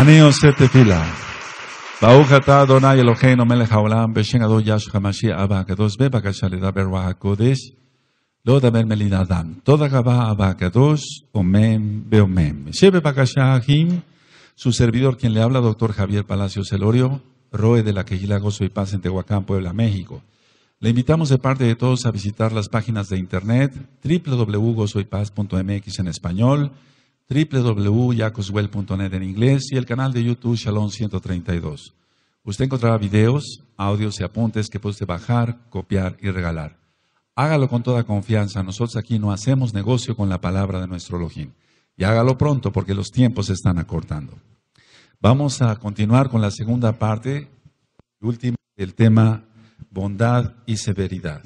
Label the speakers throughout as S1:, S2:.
S1: Aníos sete fila. Bauch ata Adonai Eloheinu melech haolam, beshen ador Yashu
S2: HaMashiach Abba HaKadosh, beba kashalida berwa HaKodesh, lo damer melin Adam. Toda gaba Abba HaKadosh, omem beomem. Shebe bakasha su servidor quien le habla, doctor Javier Palacio Celorio, roe de la Quejila Gozo y Paz en Tehuacán, Puebla, México. Le invitamos de parte de todos a visitar las páginas de internet www.gozoypaz.mx www.gozoypaz.mx en español, www.jacoswell.net en inglés y el canal de YouTube Shalom 132. Usted encontrará videos, audios y apuntes que puede bajar, copiar y regalar. Hágalo con toda confianza. Nosotros aquí no hacemos negocio con la palabra de nuestro Elohim. Y hágalo pronto porque los tiempos se están acortando. Vamos a continuar con la segunda parte, última, el tema bondad y severidad.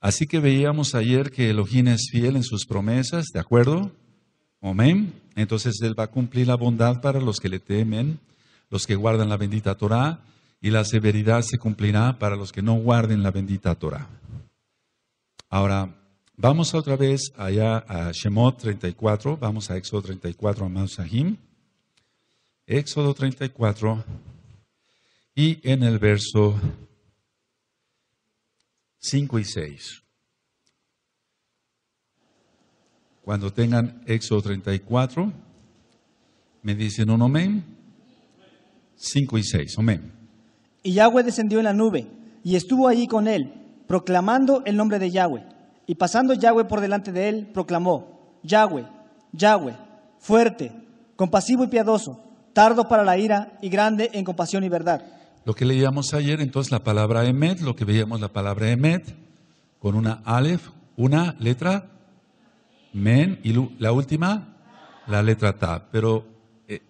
S2: Así que veíamos ayer que Elohim es fiel en sus promesas, ¿de acuerdo? Amén. Entonces Él va a cumplir la bondad para los que le temen, los que guardan la bendita Torah, y la severidad se cumplirá para los que no guarden la bendita Torah. Ahora, vamos otra vez allá a Shemot 34, vamos a Éxodo 34, a Mausahim. Éxodo 34, y en el verso 5 y 6. Cuando tengan y 34, me dicen un amén. 5 y 6, amén.
S1: Y Yahweh descendió en la nube y estuvo allí con él, proclamando el nombre de Yahweh. Y pasando Yahweh por delante de él, proclamó, Yahweh, Yahweh, fuerte, compasivo y piadoso, tardo para la ira y grande en compasión y verdad
S2: lo que leíamos ayer, entonces la palabra emet, lo que veíamos la palabra emet, con una Aleph, una letra men y la última, la letra ta. Pero eh,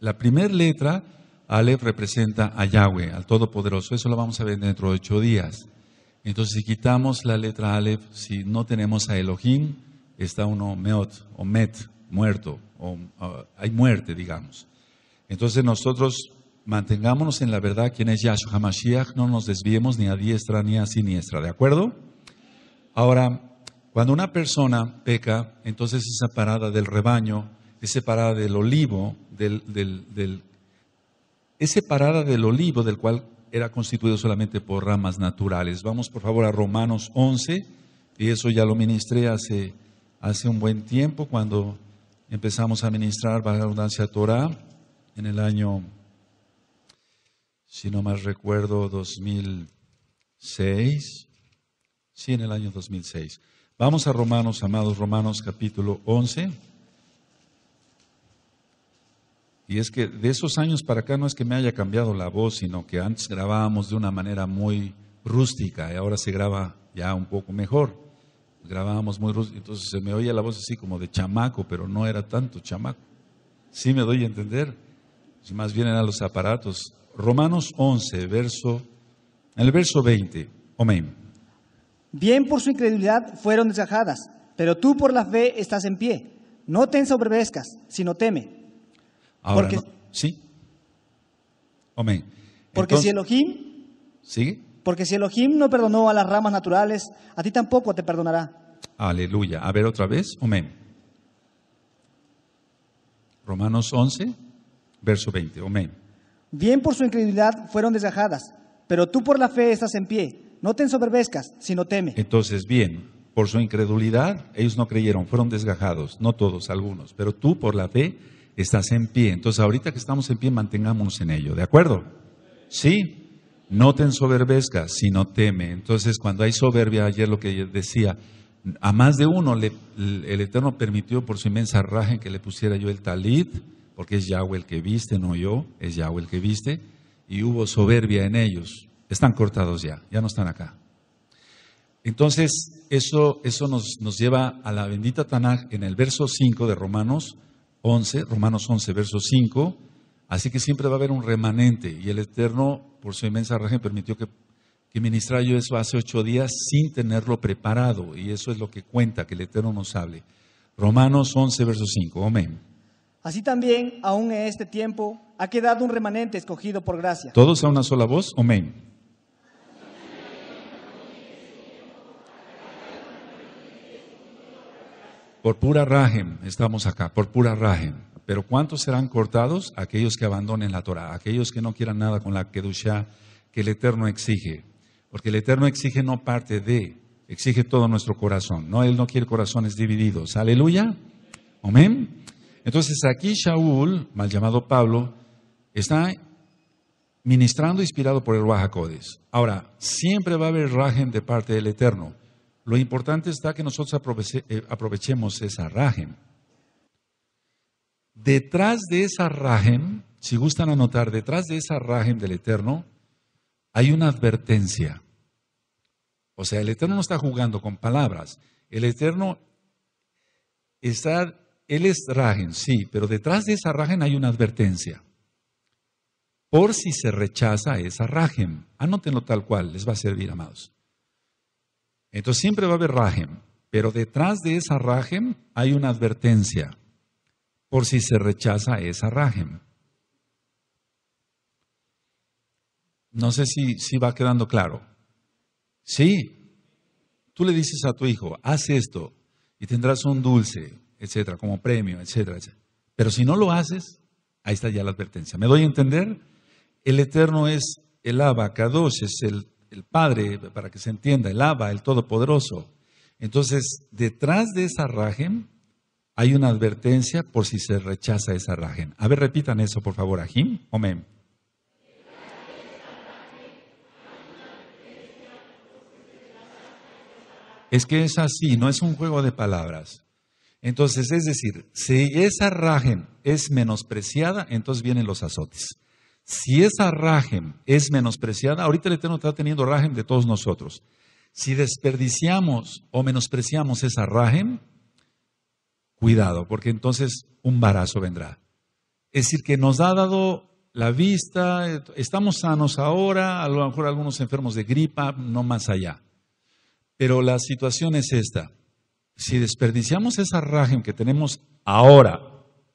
S2: la primera letra, Aleph, representa a Yahweh, al Todopoderoso. Eso lo vamos a ver dentro de ocho días. Entonces, si quitamos la letra Aleph, si no tenemos a Elohim, está uno meot, o met, muerto, o ah, hay muerte, digamos. Entonces nosotros Mantengámonos en la verdad, quien es Yahshua Mashiach, no nos desviemos ni a diestra ni a siniestra, ¿de acuerdo? Ahora, cuando una persona peca, entonces esa parada del rebaño, es separada del olivo, del, del, del, es separada del olivo del cual era constituido solamente por ramas naturales. Vamos por favor a Romanos 11, y eso ya lo ministré hace, hace un buen tiempo cuando empezamos a ministrar Baja Abundancia Torah en el año si no más recuerdo, 2006. Sí, en el año 2006. Vamos a Romanos, amados Romanos, capítulo 11. Y es que de esos años para acá no es que me haya cambiado la voz, sino que antes grabábamos de una manera muy rústica y ahora se graba ya un poco mejor. Grabábamos muy rústica, entonces se me oía la voz así como de chamaco, pero no era tanto chamaco. ¿Sí me doy a entender? si Más bien a los aparatos Romanos 11, verso, el verso 20. Amén.
S1: Bien por su incredulidad fueron desajadas, pero tú por la fe estás en pie. No te ensobrevezcas, sino teme.
S2: Ahora, porque, ¿sí? Amén.
S1: Porque si Elohim... Porque si Elohim no perdonó a las ramas naturales, a ti tampoco te perdonará.
S2: Aleluya. A ver otra vez. Amén. Romanos 11, verso 20. Amén.
S1: Bien por su incredulidad fueron desgajadas, pero tú por la fe estás en pie. No te ensoberbezcas, sino teme.
S2: Entonces, bien, por su incredulidad ellos no creyeron, fueron desgajados, no todos, algunos, pero tú por la fe estás en pie. Entonces, ahorita que estamos en pie, mantengámonos en ello, ¿de acuerdo? Sí. No te ensoberbezcas, sino teme. Entonces, cuando hay soberbia, ayer lo que decía, a más de uno el Eterno permitió por su inmensa raja que le pusiera yo el talit, porque es Yahweh el que viste, no yo, es Yahweh el que viste, y hubo soberbia en ellos. Están cortados ya, ya no están acá. Entonces, eso, nos, lleva a la bendita Tanaj en el verso 5 de Romanos 11, Romanos 11, verso 5. Así que siempre va a haber un remanente, y el Eterno, por su inmensa razón, permitió que, que ministra yo eso hace ocho días sin tenerlo preparado, y eso es lo que cuenta que el Eterno nos hable. Romanos 11, verso 5. Amén.
S1: Así también, aún en este tiempo, ha quedado un remanente escogido por gracia.
S2: Todos a una sola voz, amén. Por pura rajem estamos acá, por pura rajem. Pero ¿cuántos serán cortados? Aquellos que abandonen la Torah, aquellos que no quieran nada con la Kedushah que el Eterno exige. Porque el Eterno exige no parte de, exige todo nuestro corazón. No, Él no quiere corazones divididos. Aleluya. Amén. Entonces aquí Shaul, mal llamado Pablo, está ministrando inspirado por el Rajacodes. Ahora, siempre va a haber rajen de parte del Eterno. Lo importante está que nosotros eh, aprovechemos esa rajen. Detrás de esa rajen, si gustan anotar, detrás de esa rajen del Eterno, hay una advertencia. O sea, el Eterno no está jugando con palabras. El Eterno está él es rajen, sí, pero detrás de esa rajen hay una advertencia. Por si se rechaza esa rajen. Anótenlo tal cual, les va a servir, amados. Entonces siempre va a haber rajen, pero detrás de esa rajen hay una advertencia. Por si se rechaza esa rajen. No sé si, si va quedando claro. Sí, tú le dices a tu hijo, haz esto y tendrás un dulce, etcétera, como premio, etcétera, Pero si no lo haces, ahí está ya la advertencia. ¿Me doy a entender? El Eterno es el Abba, Kadosh es el, Padre, para que se entienda, el Abba, el Todopoderoso. Entonces, detrás de esa rajem hay una advertencia por si se rechaza esa rajen A ver, repitan eso, por favor, Ajim, Omen. Es que es así, no es un juego de palabras. Entonces, es decir, si esa rajem es menospreciada, entonces vienen los azotes. Si esa rajem es menospreciada, ahorita el Eterno está teniendo rajem de todos nosotros. Si desperdiciamos o menospreciamos esa rajem, cuidado, porque entonces un barazo vendrá. Es decir, que nos ha dado la vista, estamos sanos ahora, a lo mejor algunos enfermos de gripa, no más allá. Pero la situación es esta si desperdiciamos esa rajem que tenemos ahora,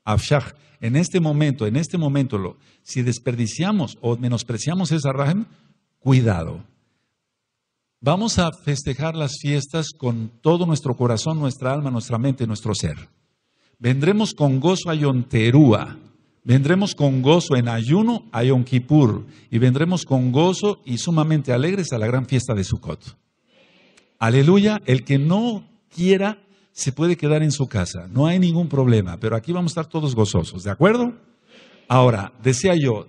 S2: afshach, en este momento, en este momento, lo, si desperdiciamos o menospreciamos esa rajem, cuidado. Vamos a festejar las fiestas con todo nuestro corazón, nuestra alma, nuestra mente, nuestro ser. Vendremos con gozo a Yonterúa, vendremos con gozo en ayuno a Yom Kippur y vendremos con gozo y sumamente alegres a la gran fiesta de Sukkot. Aleluya, el que no quiera se puede quedar en su casa, no hay ningún problema, pero aquí vamos a estar todos gozosos, ¿de acuerdo? Ahora, decía yo,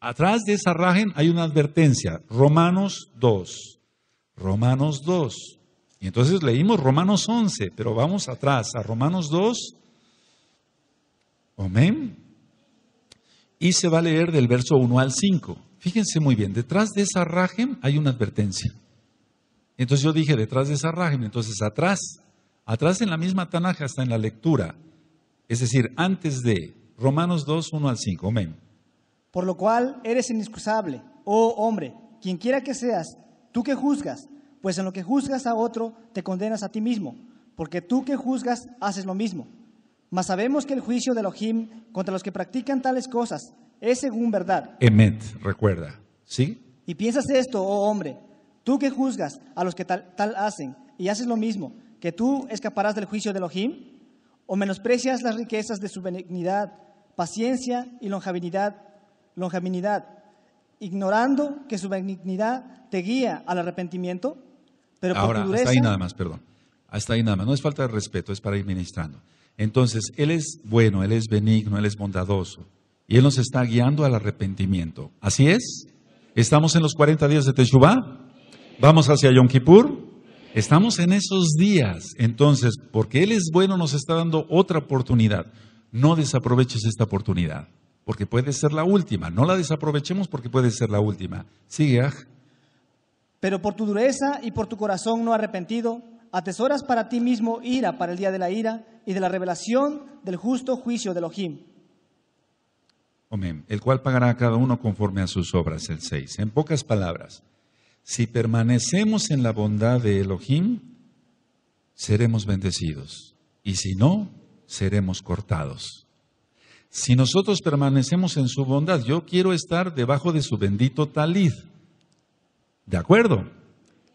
S2: atrás de esa rajen hay una advertencia, Romanos 2, Romanos 2. Y entonces leímos Romanos 11, pero vamos atrás a Romanos 2, amén. Y se va a leer del verso 1 al 5. Fíjense muy bien, detrás de esa rajen hay una advertencia. Entonces yo dije, detrás de esa y entonces atrás, atrás en la misma Tanaja hasta en la lectura, es decir, antes de Romanos 2, 1 al 5, amén.
S1: Por lo cual eres inexcusable, oh hombre, quien quiera que seas, tú que juzgas, pues en lo que juzgas a otro, te condenas a ti mismo, porque tú que juzgas haces lo mismo. Mas sabemos que el juicio de Elohim contra los que practican tales cosas es según verdad.
S2: Emet, recuerda, ¿sí?
S1: Y piensas esto, oh hombre, Tú que juzgas a los que tal, hacen y haces lo mismo, que tú escaparás del juicio de Elohim, o menosprecias las riquezas de su benignidad, paciencia y longevidad, longevidad, ignorando que su benignidad te guía al arrepentimiento, pero Ahora, hasta ahí nada más,
S2: perdón. Hasta ahí nada más. No es falta de respeto, es para ir ministrando. Entonces, Él es bueno, Él es benigno, Él es bondadoso. Y Él nos está guiando al arrepentimiento. ¿Así es? ¿Estamos en los 40 días de Teshuvah? ¿Vamos hacia Yom Kippur? Estamos en esos días. Entonces, porque Él es bueno, nos está dando otra oportunidad. No desaproveches esta oportunidad, porque puede ser la última. No la desaprovechemos porque puede ser la última. Sigue,
S1: Pero por tu dureza y por tu corazón no arrepentido, atesoras para ti mismo ira para el día de la ira y de la revelación del justo juicio de Elohim.
S2: Amén. El cual pagará a cada uno conforme a sus obras, el seis. En pocas palabras, si permanecemos en la bondad de Elohim, seremos bendecidos. Y si no, seremos cortados. Si nosotros permanecemos en su bondad, yo quiero estar debajo de su bendito talid. ¿De acuerdo?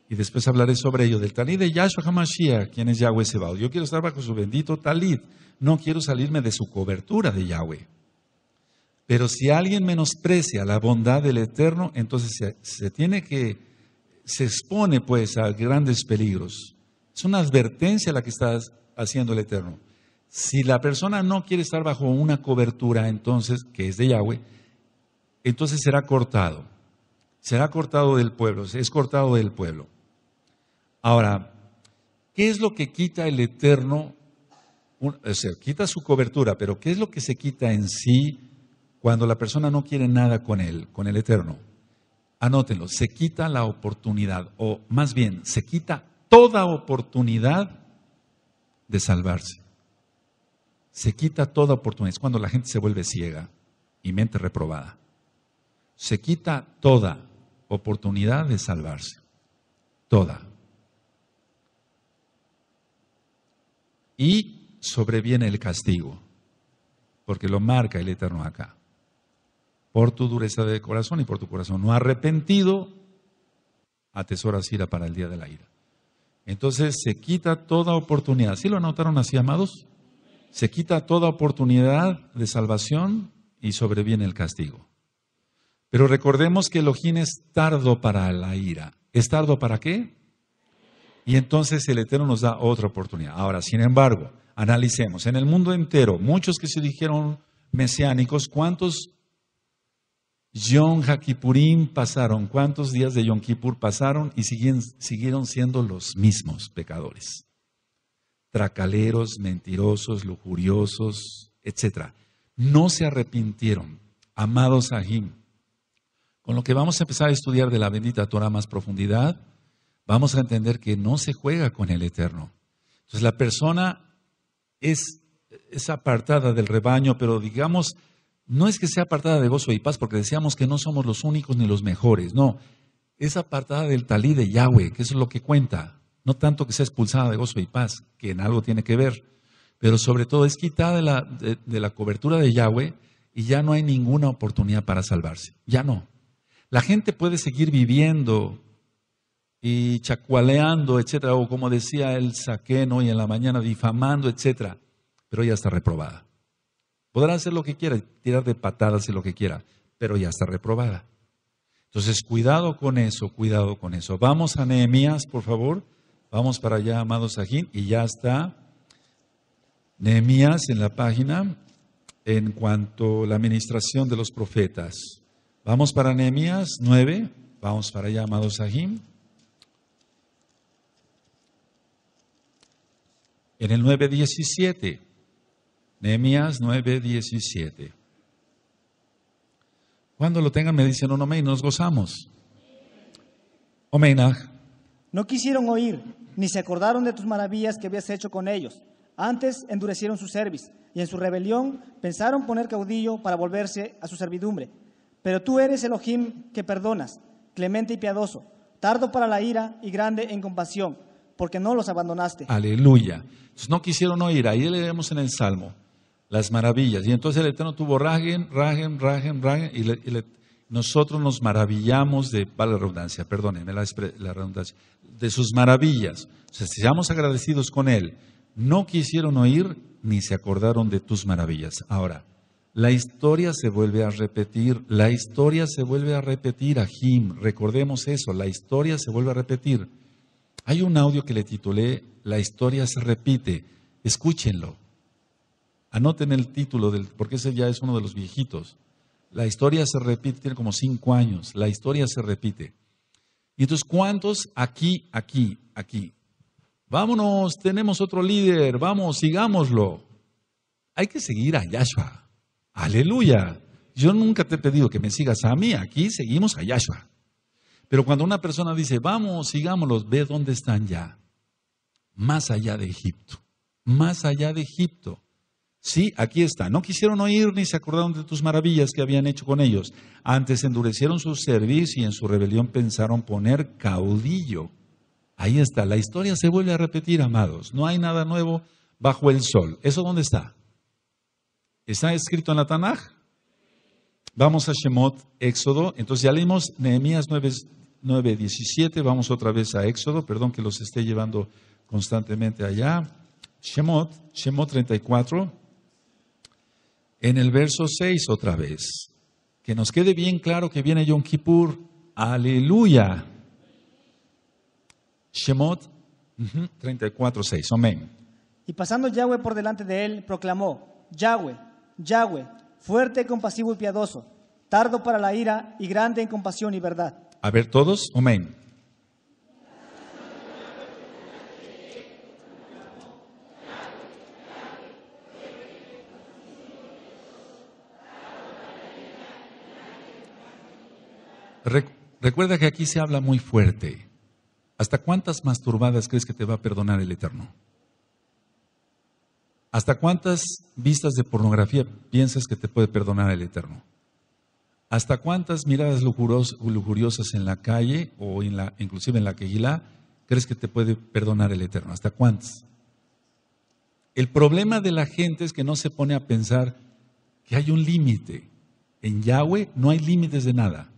S2: Y después hablaré sobre ello, del talid de Yahshua HaMashiach, quien es Yahweh Sebaud. Yo quiero estar bajo su bendito talid. No quiero salirme de su cobertura de Yahweh. Pero si alguien menosprecia la bondad del Eterno, entonces se tiene que se expone pues a grandes peligros. Es una advertencia la que está haciendo el Eterno. Si la persona no quiere estar bajo una cobertura, entonces, que es de Yahweh, entonces será cortado. Será cortado del pueblo, es cortado del pueblo. Ahora, ¿qué es lo que quita el Eterno? O quita su cobertura, pero ¿qué es lo que se quita en sí cuando la persona no quiere nada con él, con el Eterno? anótenlo, se quita la oportunidad, o más bien, se quita toda oportunidad de salvarse. Se quita toda oportunidad. Es cuando la gente se vuelve ciega y mente reprobada. Se quita toda oportunidad de salvarse. Toda. Y sobreviene el castigo, porque lo marca el Eterno acá por tu dureza de corazón y por tu corazón no arrepentido, atesoras ira para el día de la ira. Entonces se quita toda oportunidad. ¿Sí lo anotaron así, amados? Se quita toda oportunidad de salvación y sobreviene el castigo. Pero recordemos que Elohim es tardo para la ira. ¿Es tardo para qué? Y entonces el Eterno nos da otra oportunidad. Ahora, sin embargo, analicemos. En el mundo entero, muchos que se dijeron mesiánicos, ¿cuántos Yom Kipurim pasaron. ¿Cuántos días de Yom Kippur pasaron? Y siguieron siendo los mismos pecadores. Tracaleros, mentirosos, lujuriosos, etc. No se arrepintieron. Amados Him. con lo que vamos a empezar a estudiar de la bendita Torah más profundidad, vamos a entender que no se juega con el Eterno. Entonces la persona es, es apartada del rebaño, pero digamos no es que sea apartada de gozo y paz, porque decíamos que no somos los únicos ni los mejores, no. Es apartada del talí de Yahweh, que eso es lo que cuenta. No tanto que sea expulsada de gozo y paz, que en algo tiene que ver, pero sobre todo es quitada de la, cobertura de Yahweh y ya no hay ninguna oportunidad para salvarse. Ya no. La gente puede seguir viviendo y chacualeando, etcétera, o como decía el saqueno hoy en la mañana difamando, etcétera, pero ya está reprobada. Podrá hacer lo que quiera, tirar de patadas y lo que quiera, pero ya está reprobada. Entonces, cuidado con eso, cuidado con eso. Vamos a Nehemías, por favor. Vamos para allá, amados Sajín, y ya está Nehemías en la página en cuanto a la administración de los profetas. Vamos para Nehemías 9, vamos para allá, amados Sajín. En el 9.17 Nehemías 9:17. Cuando lo tengan me dicen, no, no, nos gozamos. Ah.
S1: No quisieron oír, ni se acordaron de tus maravillas que habías hecho con ellos. Antes endurecieron su cerviz y en su rebelión pensaron poner caudillo para volverse a su servidumbre. Pero tú eres el Ojim que perdonas, clemente y piadoso, tardo para la ira y grande en compasión, porque no los abandonaste.
S2: Aleluya. no quisieron oír, ahí leemos en el Salmo las maravillas. Y entonces el Eterno tuvo ragen, ragen, ragen, ragen y, nosotros nos maravillamos de, la redundancia, perdónenme la, redundancia, de sus maravillas. seamos agradecidos con Él. No quisieron oír ni se acordaron de tus maravillas. Ahora, la historia se vuelve a repetir, la historia se vuelve a repetir, Jim, recordemos eso, la historia se vuelve a repetir. Hay un audio que le titulé La historia se repite, escúchenlo. Anoten el título, del, porque ese ya es uno de los viejitos. La historia se repite, tiene como cinco años, la historia se repite. Y entonces, ¿cuántos aquí, aquí, aquí? Vámonos, tenemos otro líder, vamos, sigámoslo. Hay que seguir a Yahshua. Aleluya. Yo nunca te he pedido que me sigas a mí, aquí seguimos a Yahshua. Pero cuando una persona dice, vamos, sigámoslos, ve dónde están ya. Más allá de Egipto, más allá de Egipto. Sí, aquí está. No quisieron oír ni se acordaron de tus maravillas que habían hecho con ellos. Antes endurecieron su servicio y en su rebelión pensaron poner caudillo. Ahí está. La historia se vuelve a repetir, amados. No hay nada nuevo bajo el sol. ¿Eso dónde está? ¿Está escrito en la Tanaj? Vamos a Shemot, Éxodo. Entonces ya leímos Nehemías 9, Vamos otra vez a Éxodo. Perdón que los esté llevando constantemente allá. Shemot, Shemot 34 en el verso 6 otra vez. Que nos quede bien claro que viene Yom Kippur. Aleluya. Shemot 34.6, Amén.
S1: Y pasando Yahweh por delante de él, proclamó, Yahweh, Yahweh, fuerte, compasivo y piadoso, tardo para la ira y grande en compasión y verdad.
S2: A ver todos, amén. recuerda que aquí se habla muy fuerte. ¿Hasta cuántas masturbadas crees que te va a perdonar el Eterno? ¿Hasta cuántas vistas de pornografía piensas que te puede perdonar el Eterno? ¿Hasta cuántas miradas lujuriosas en la calle o en la, inclusive en la quejilá crees que te puede perdonar el Eterno? ¿Hasta cuántas? El problema de la gente es que no se pone a pensar que hay un límite. En Yahweh no hay límites de nada.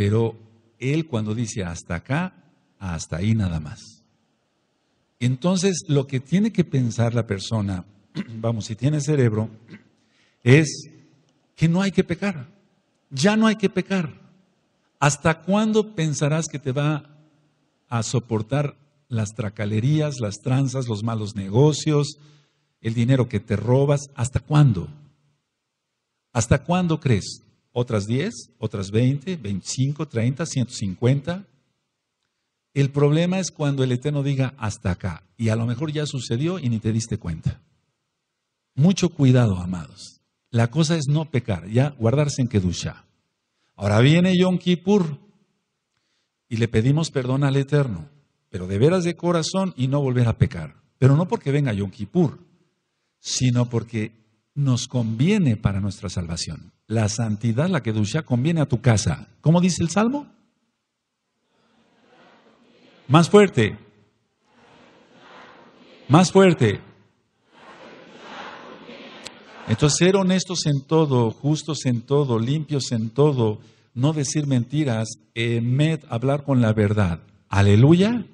S2: Pero él cuando dice hasta acá, hasta ahí nada más. Entonces, lo que tiene que pensar la persona, vamos, si tiene cerebro, es que no hay que pecar. Ya no hay que pecar. ¿Hasta cuándo pensarás que te va a soportar las tracalerías, las tranzas, los malos negocios, el dinero que te robas? ¿Hasta cuándo? ¿Hasta cuándo crees? otras 10, otras 20, 25, 30, 150. El problema es cuando el Eterno diga hasta acá y a lo mejor ya sucedió y ni te diste cuenta. Mucho cuidado, amados. La cosa es no pecar, ya guardarse en Kedusha. Ahora viene Yom Kippur y le pedimos perdón al Eterno, pero de veras de corazón y no volver a pecar. Pero no porque venga Yom Kippur, sino porque nos conviene para nuestra salvación. La santidad, la que Kedushá, conviene a tu casa. ¿Cómo dice el Salmo? Más fuerte. Más fuerte. Entonces, ser honestos en todo, justos en todo, limpios en todo, no decir mentiras, eh, med, hablar con la verdad. Aleluya.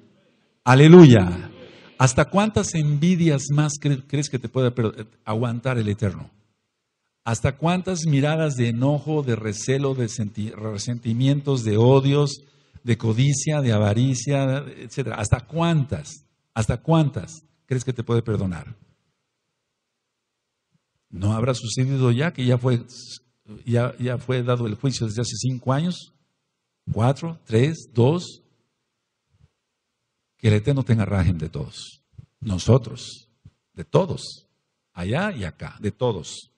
S2: Aleluya. ¿Hasta cuántas envidias más crees que te pueda aguantar el Eterno? ¿Hasta cuántas miradas de enojo, de recelo, de resentimientos, de odios, de codicia, de avaricia, etcétera? ¿Hasta cuántas? ¿Hasta cuántas crees que te puede perdonar? ¿No habrá sucedido ya que ya fue, ya, fue dado el juicio desde hace cinco años? ¿Cuatro? ¿Tres? ¿Dos? Que el Eterno tenga rajen de todos. Nosotros. De todos. Allá y acá. De todos.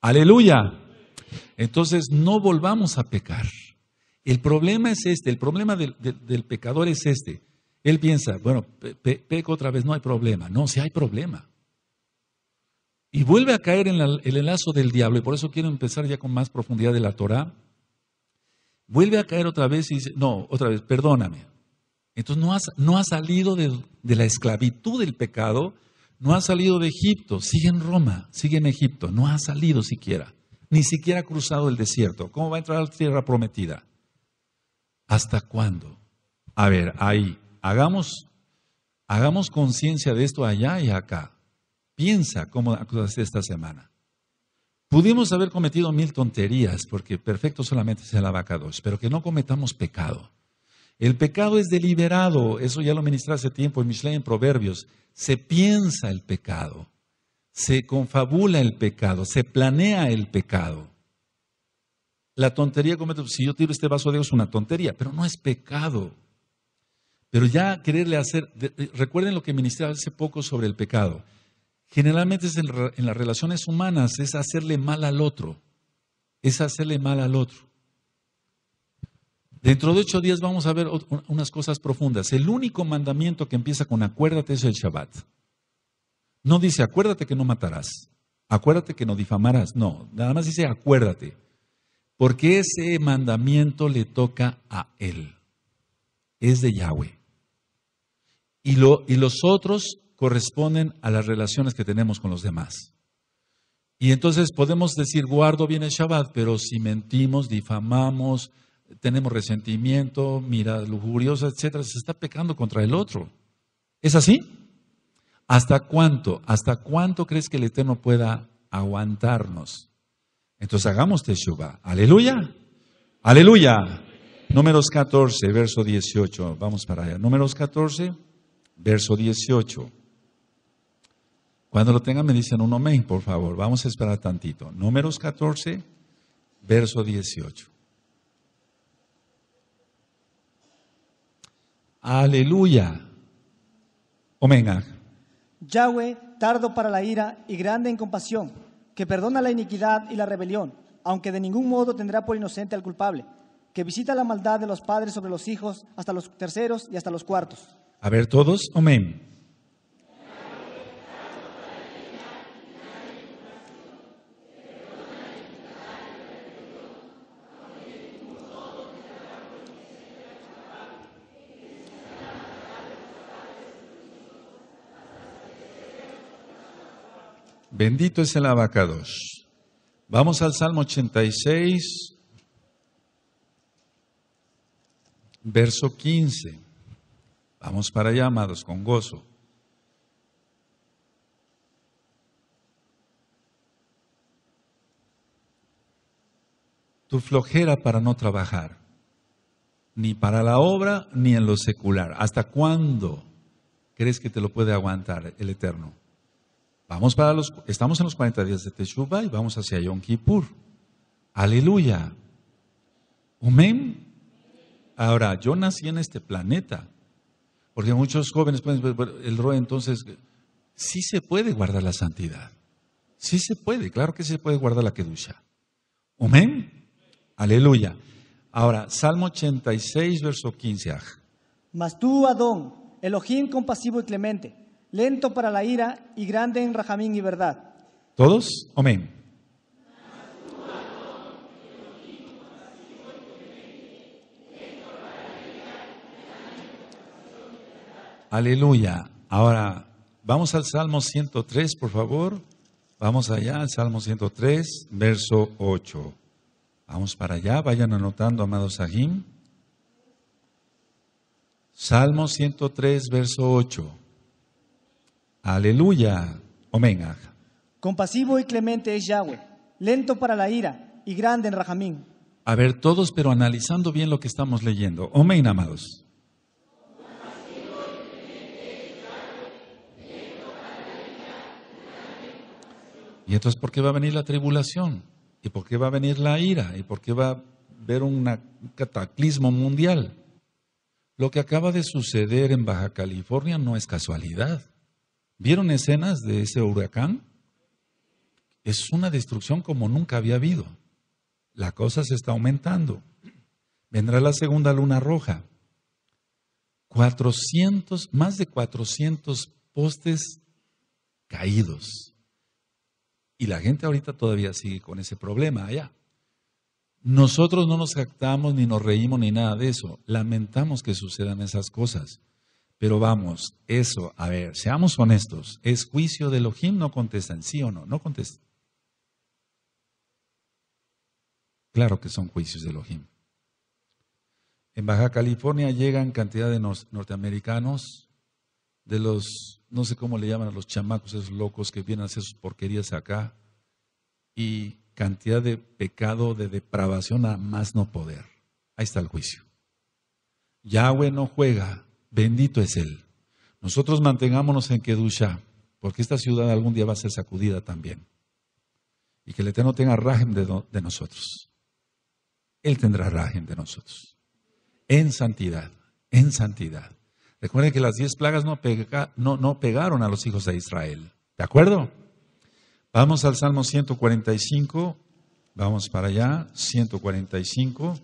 S2: Aleluya. Entonces no volvamos a pecar. El problema es este, el problema del, pecador es este. Él piensa, bueno, peco otra vez, no hay problema. No, si hay problema. Y vuelve a caer en el enlazo del diablo, y por eso quiero empezar ya con más profundidad de la Torah. Vuelve a caer otra vez y dice, no, otra vez, perdóname. Entonces no ha, no ha salido de la esclavitud del pecado, no ha salido de Egipto, sigue en Roma, sigue en Egipto, no ha salido siquiera, ni siquiera ha cruzado el desierto. ¿Cómo va a entrar a la tierra prometida? ¿Hasta cuándo? A ver, ahí, hagamos, hagamos conciencia de esto allá y acá. Piensa cómo acudaste esta semana. Pudimos haber cometido mil tonterías, porque perfecto solamente es vaca dos, pero que no cometamos pecado. El pecado es deliberado, eso ya lo ministré hace tiempo en leyes en Proverbios. Se piensa el pecado, se confabula el pecado, se planea el pecado. La tontería, cometo si yo tiro este vaso de dios es una tontería, pero no es pecado. Pero ya quererle hacer, recuerden lo que ministré hace poco sobre el pecado. Generalmente en las relaciones humanas es hacerle mal al otro, es hacerle mal al otro. Dentro de ocho días vamos a ver unas cosas profundas. El único mandamiento que empieza con acuérdate es el Shabbat. No dice acuérdate que no matarás, acuérdate que no difamarás, no, nada más dice acuérdate, porque ese mandamiento le toca a él, es de Yahweh. Y, y los otros corresponden a las relaciones que tenemos con los demás. Y entonces podemos decir, guardo bien el Shabbat, pero si mentimos, difamamos, tenemos resentimiento, mira, lujuriosa, etcétera, se está pecando contra el otro. ¿Es así? ¿Hasta cuánto? ¿Hasta cuánto crees que el Eterno pueda aguantarnos? Entonces hagamos Teshuvah. Aleluya. Aleluya. Números 14, verso 18. Vamos para allá. Números 14, verso 18. Cuando lo tengan me dicen un amén, por favor. Vamos a esperar tantito. Números 14, verso 18. Aleluya. Omega.
S1: Yahweh, tardo para la ira y grande en compasión, que perdona la iniquidad y la rebelión, aunque de ningún modo tendrá por inocente al culpable, que visita la maldad de los padres sobre los hijos hasta los terceros y hasta los cuartos.
S2: A ver todos, amén. Bendito es el abacados. Vamos al Salmo 86, verso 15. Vamos para allá, amados, con gozo. Tu flojera para no trabajar, ni para la obra, ni en lo secular. ¿Hasta cuándo crees que te lo puede aguantar el Eterno? Vamos para los, estamos en los 40 días de Teshuvah y vamos hacia Yom Kippur. Aleluya. Amén. Ahora, yo nací en este planeta, porque muchos jóvenes pueden, el roe entonces, sí se puede guardar la santidad. Sí se puede, claro que sí se puede guardar la kedusha. Amén. Aleluya. Ahora, Salmo 86, verso 15.
S1: Mas tú, Adón, Elohim compasivo y clemente, lento para la ira y grande en rajamín y verdad.
S2: ¿Todos? Amén. Aleluya. Ahora, vamos al Salmo 103, por favor. Vamos allá al Salmo 103, verso 8. Vamos para allá, vayan anotando, amados Sahim. Salmo 103, verso 8. Aleluya. Amén.
S1: Compasivo y clemente es Yahweh, lento para la ira y grande en Rajamín.
S2: A ver, todos, pero analizando bien lo que estamos leyendo. Amén, amados. Y entonces, ¿por qué va a venir la tribulación? ¿Y por qué va a venir la ira? ¿Y por qué va a haber un cataclismo mundial? Lo que acaba de suceder en Baja California no es casualidad. ¿Vieron escenas de ese huracán? Es una destrucción como nunca había habido. La cosa se está aumentando. Vendrá la segunda luna roja. 400, más de 400 postes caídos. Y la gente ahorita todavía sigue con ese problema allá. Nosotros no nos jactamos, ni nos reímos, ni nada de eso. Lamentamos que sucedan esas cosas. Pero vamos, eso, a ver, seamos honestos, es juicio de Elohim, no contestan, sí o no, no contestan. Claro que son juicios de Elohim. En Baja California llegan cantidad de norteamericanos, de los, no sé cómo le llaman a los chamacos, esos locos que vienen a hacer sus porquerías acá, y cantidad de pecado, de depravación a más no poder. Ahí está el juicio. Yahweh no juega, Bendito es Él. Nosotros mantengámonos en Kedusha, porque esta ciudad algún día va a ser sacudida también. Y que el Eterno tenga rajem de, nosotros. Él tendrá rajem de nosotros. En santidad, en santidad. Recuerden que las diez plagas no, no pegaron a los hijos de Israel. ¿De acuerdo? Vamos al Salmo 145. Vamos para allá. 145.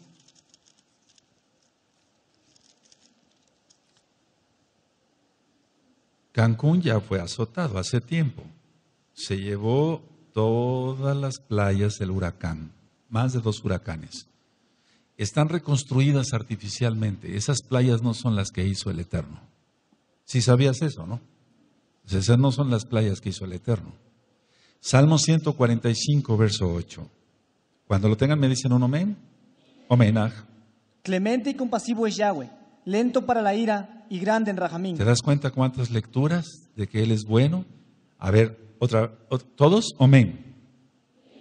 S2: Cancún ya fue azotado hace tiempo. Se llevó todas las playas del huracán, más de dos huracanes. Están reconstruidas artificialmente. Esas playas no son las que hizo el Eterno. Si sabías eso, ¿no? Pues esas no son las playas que hizo el Eterno. Salmo 145, verso 8. Cuando lo tengan, me dicen un amén. Omenaj.
S1: Clemente y compasivo es Yahweh lento para la ira y grande en Rajamín. ¿Te das
S2: cuenta cuántas lecturas de que Él es bueno? A ver, otra, todos, amén.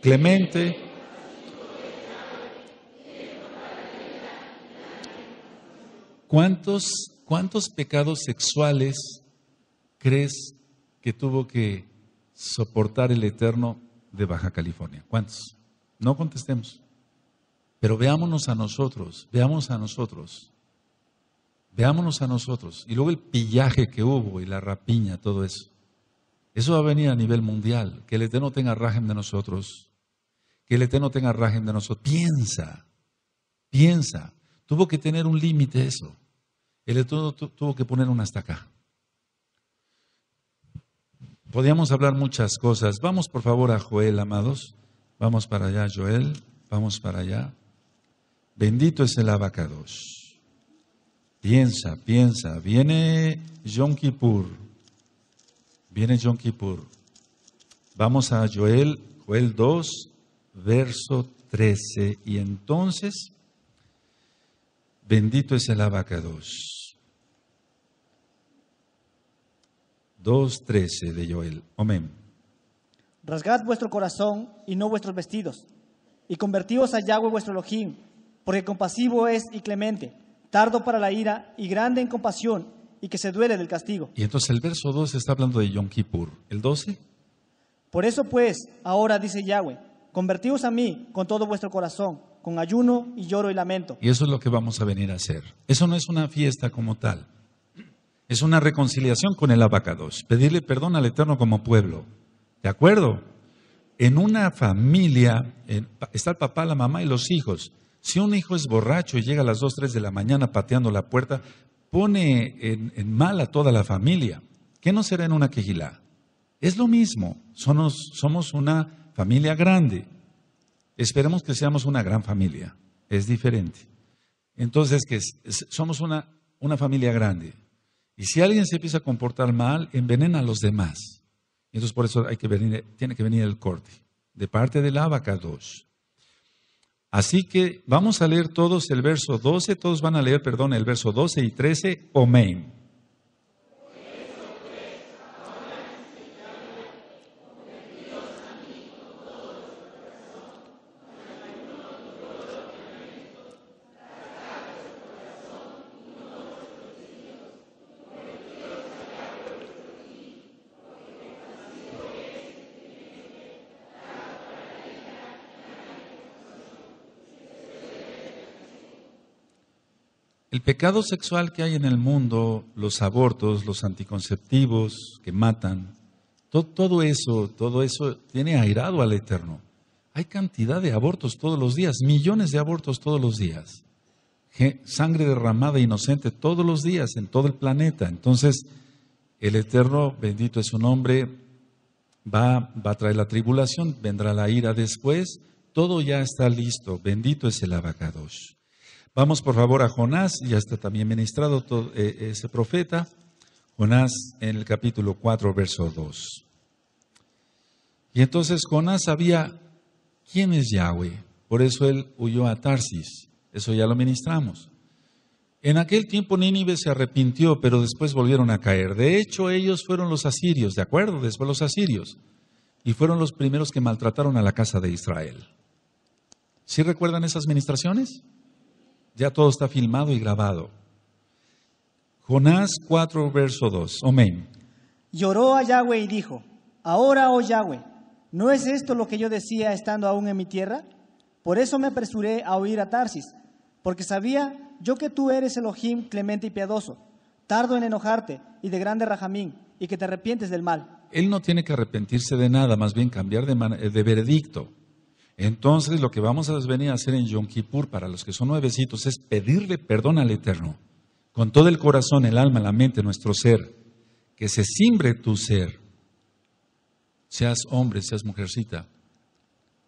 S2: Clemente. ¿Cuántos, ¿Cuántos pecados sexuales crees que tuvo que soportar el Eterno de Baja California? ¿Cuántos? No contestemos. Pero veámonos a nosotros, veamos a nosotros. Veámonos a nosotros. Y luego el pillaje que hubo y la rapiña, todo eso. Eso va a venir a nivel mundial. Que el Eterno tenga rajen de nosotros. Que el e no tenga rajen de nosotros. Piensa, piensa. Tuvo que tener un límite eso. El Eterno tuvo que poner un hasta acá. Podríamos hablar muchas cosas. Vamos por favor a Joel, amados. Vamos para allá, Joel. Vamos para allá. Bendito es el abacados. Piensa, piensa. Viene Yom Kippur. Viene Yom Kippur. Vamos a Joel, Joel 2, verso 13. Y entonces, bendito es el 2, 2.13 de Joel. Amén.
S1: Rasgad vuestro corazón y no vuestros vestidos, y convertíos a Yahweh vuestro Elohim, porque compasivo es y clemente tardo para la ira y grande en compasión y que se duele del castigo.
S2: Y entonces el verso 12 está hablando de Yom Kippur. ¿El 12?
S1: Por eso pues, ahora dice Yahweh, convertíos a mí con todo vuestro corazón, con ayuno y lloro y lamento.
S2: Y eso es lo que vamos a venir a hacer. Eso no es una fiesta como tal. Es una reconciliación con el abacados, pedirle perdón al Eterno como pueblo. ¿De acuerdo? En una familia está el papá, la mamá y los hijos. Si un hijo es borracho y llega a las 2, 3 de la mañana pateando la puerta, pone en, mal a toda la familia. ¿Qué no será en una quejilá? Es lo mismo, somos, una familia grande. Esperemos que seamos una gran familia, es diferente. Entonces, que somos una, familia grande. Y si alguien se empieza a comportar mal, envenena a los demás. Entonces, por eso hay que tiene que venir el corte, de parte del abacados. Así que vamos a leer todos el verso 12, todos van a leer, perdón, el verso 12 y 13, Omein. El pecado sexual que hay en el mundo, los abortos, los anticonceptivos que matan, todo, eso, todo eso tiene airado al Eterno. Hay cantidad de abortos todos los días, millones de abortos todos los días. Sangre derramada inocente todos los días en todo el planeta. Entonces, el Eterno, bendito es su nombre, va, a traer la tribulación, vendrá la ira después, todo ya está listo, bendito es el abacadosh. Vamos por favor a Jonás, ya está también ministrado eh, ese profeta. Jonás en el capítulo 4, verso 2. Y entonces Jonás sabía quién es Yahweh, por eso él huyó a Tarsis, eso ya lo ministramos. En aquel tiempo Nínive se arrepintió, pero después volvieron a caer. De hecho, ellos fueron los asirios, ¿de acuerdo? Después los asirios. Y fueron los primeros que maltrataron a la casa de Israel. ¿Sí recuerdan esas ministraciones? Ya todo está filmado y grabado. Jonás 4, verso 2. Amén.
S1: Lloró a Yahweh y dijo, ahora, oh Yahweh, ¿no es esto lo que yo decía estando aún en mi tierra? Por eso me apresuré a oír a Tarsis, porque sabía yo que tú eres Elohim clemente y piadoso, tardo en enojarte y de grande rajamín, y que te arrepientes del mal. Él no
S2: tiene que arrepentirse de nada, más bien cambiar de eh, veredicto. Entonces lo que vamos a venir a hacer en Yom Kippur para los que son nuevecitos es pedirle perdón al Eterno, con todo el corazón, el alma, la mente, nuestro ser, que se simbre tu ser, seas hombre, seas mujercita,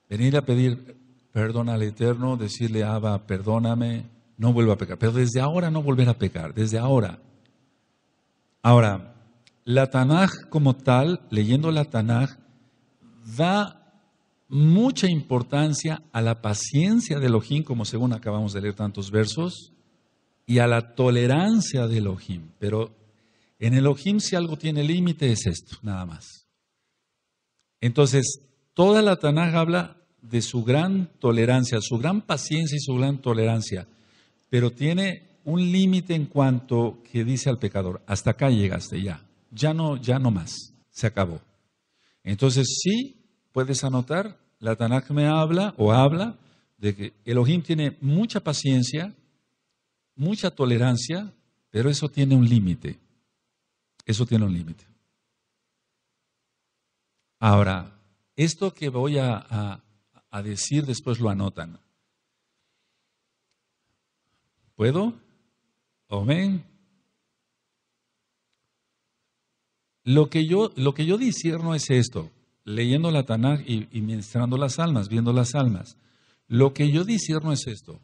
S2: venir a pedir perdón al Eterno, decirle, Abba, perdóname, no vuelva a pecar, pero desde ahora no volver a pecar, desde ahora. Ahora, la Tanaj como tal, leyendo la Tanaj, da mucha importancia a la paciencia del Elohim, como según acabamos de leer tantos versos, y a la tolerancia del Elohim. Pero en el Elohim si algo tiene límite es esto, nada más. Entonces, toda la Tanaj habla de su gran tolerancia, su gran paciencia y su gran tolerancia, pero tiene un límite en cuanto que dice al pecador, hasta acá llegaste ya, ya no, ya no más, se acabó. Entonces sí, puedes anotar, la Tanakh me habla o habla de que Elohim tiene mucha paciencia, mucha tolerancia, pero eso tiene un límite. Eso tiene un límite. Ahora, esto que voy a, decir después lo anotan. ¿Puedo? Amén. Lo que yo, lo que yo disierno es esto leyendo la Tanaj y, ministrando las almas, viendo las almas. Lo que yo disierno es esto.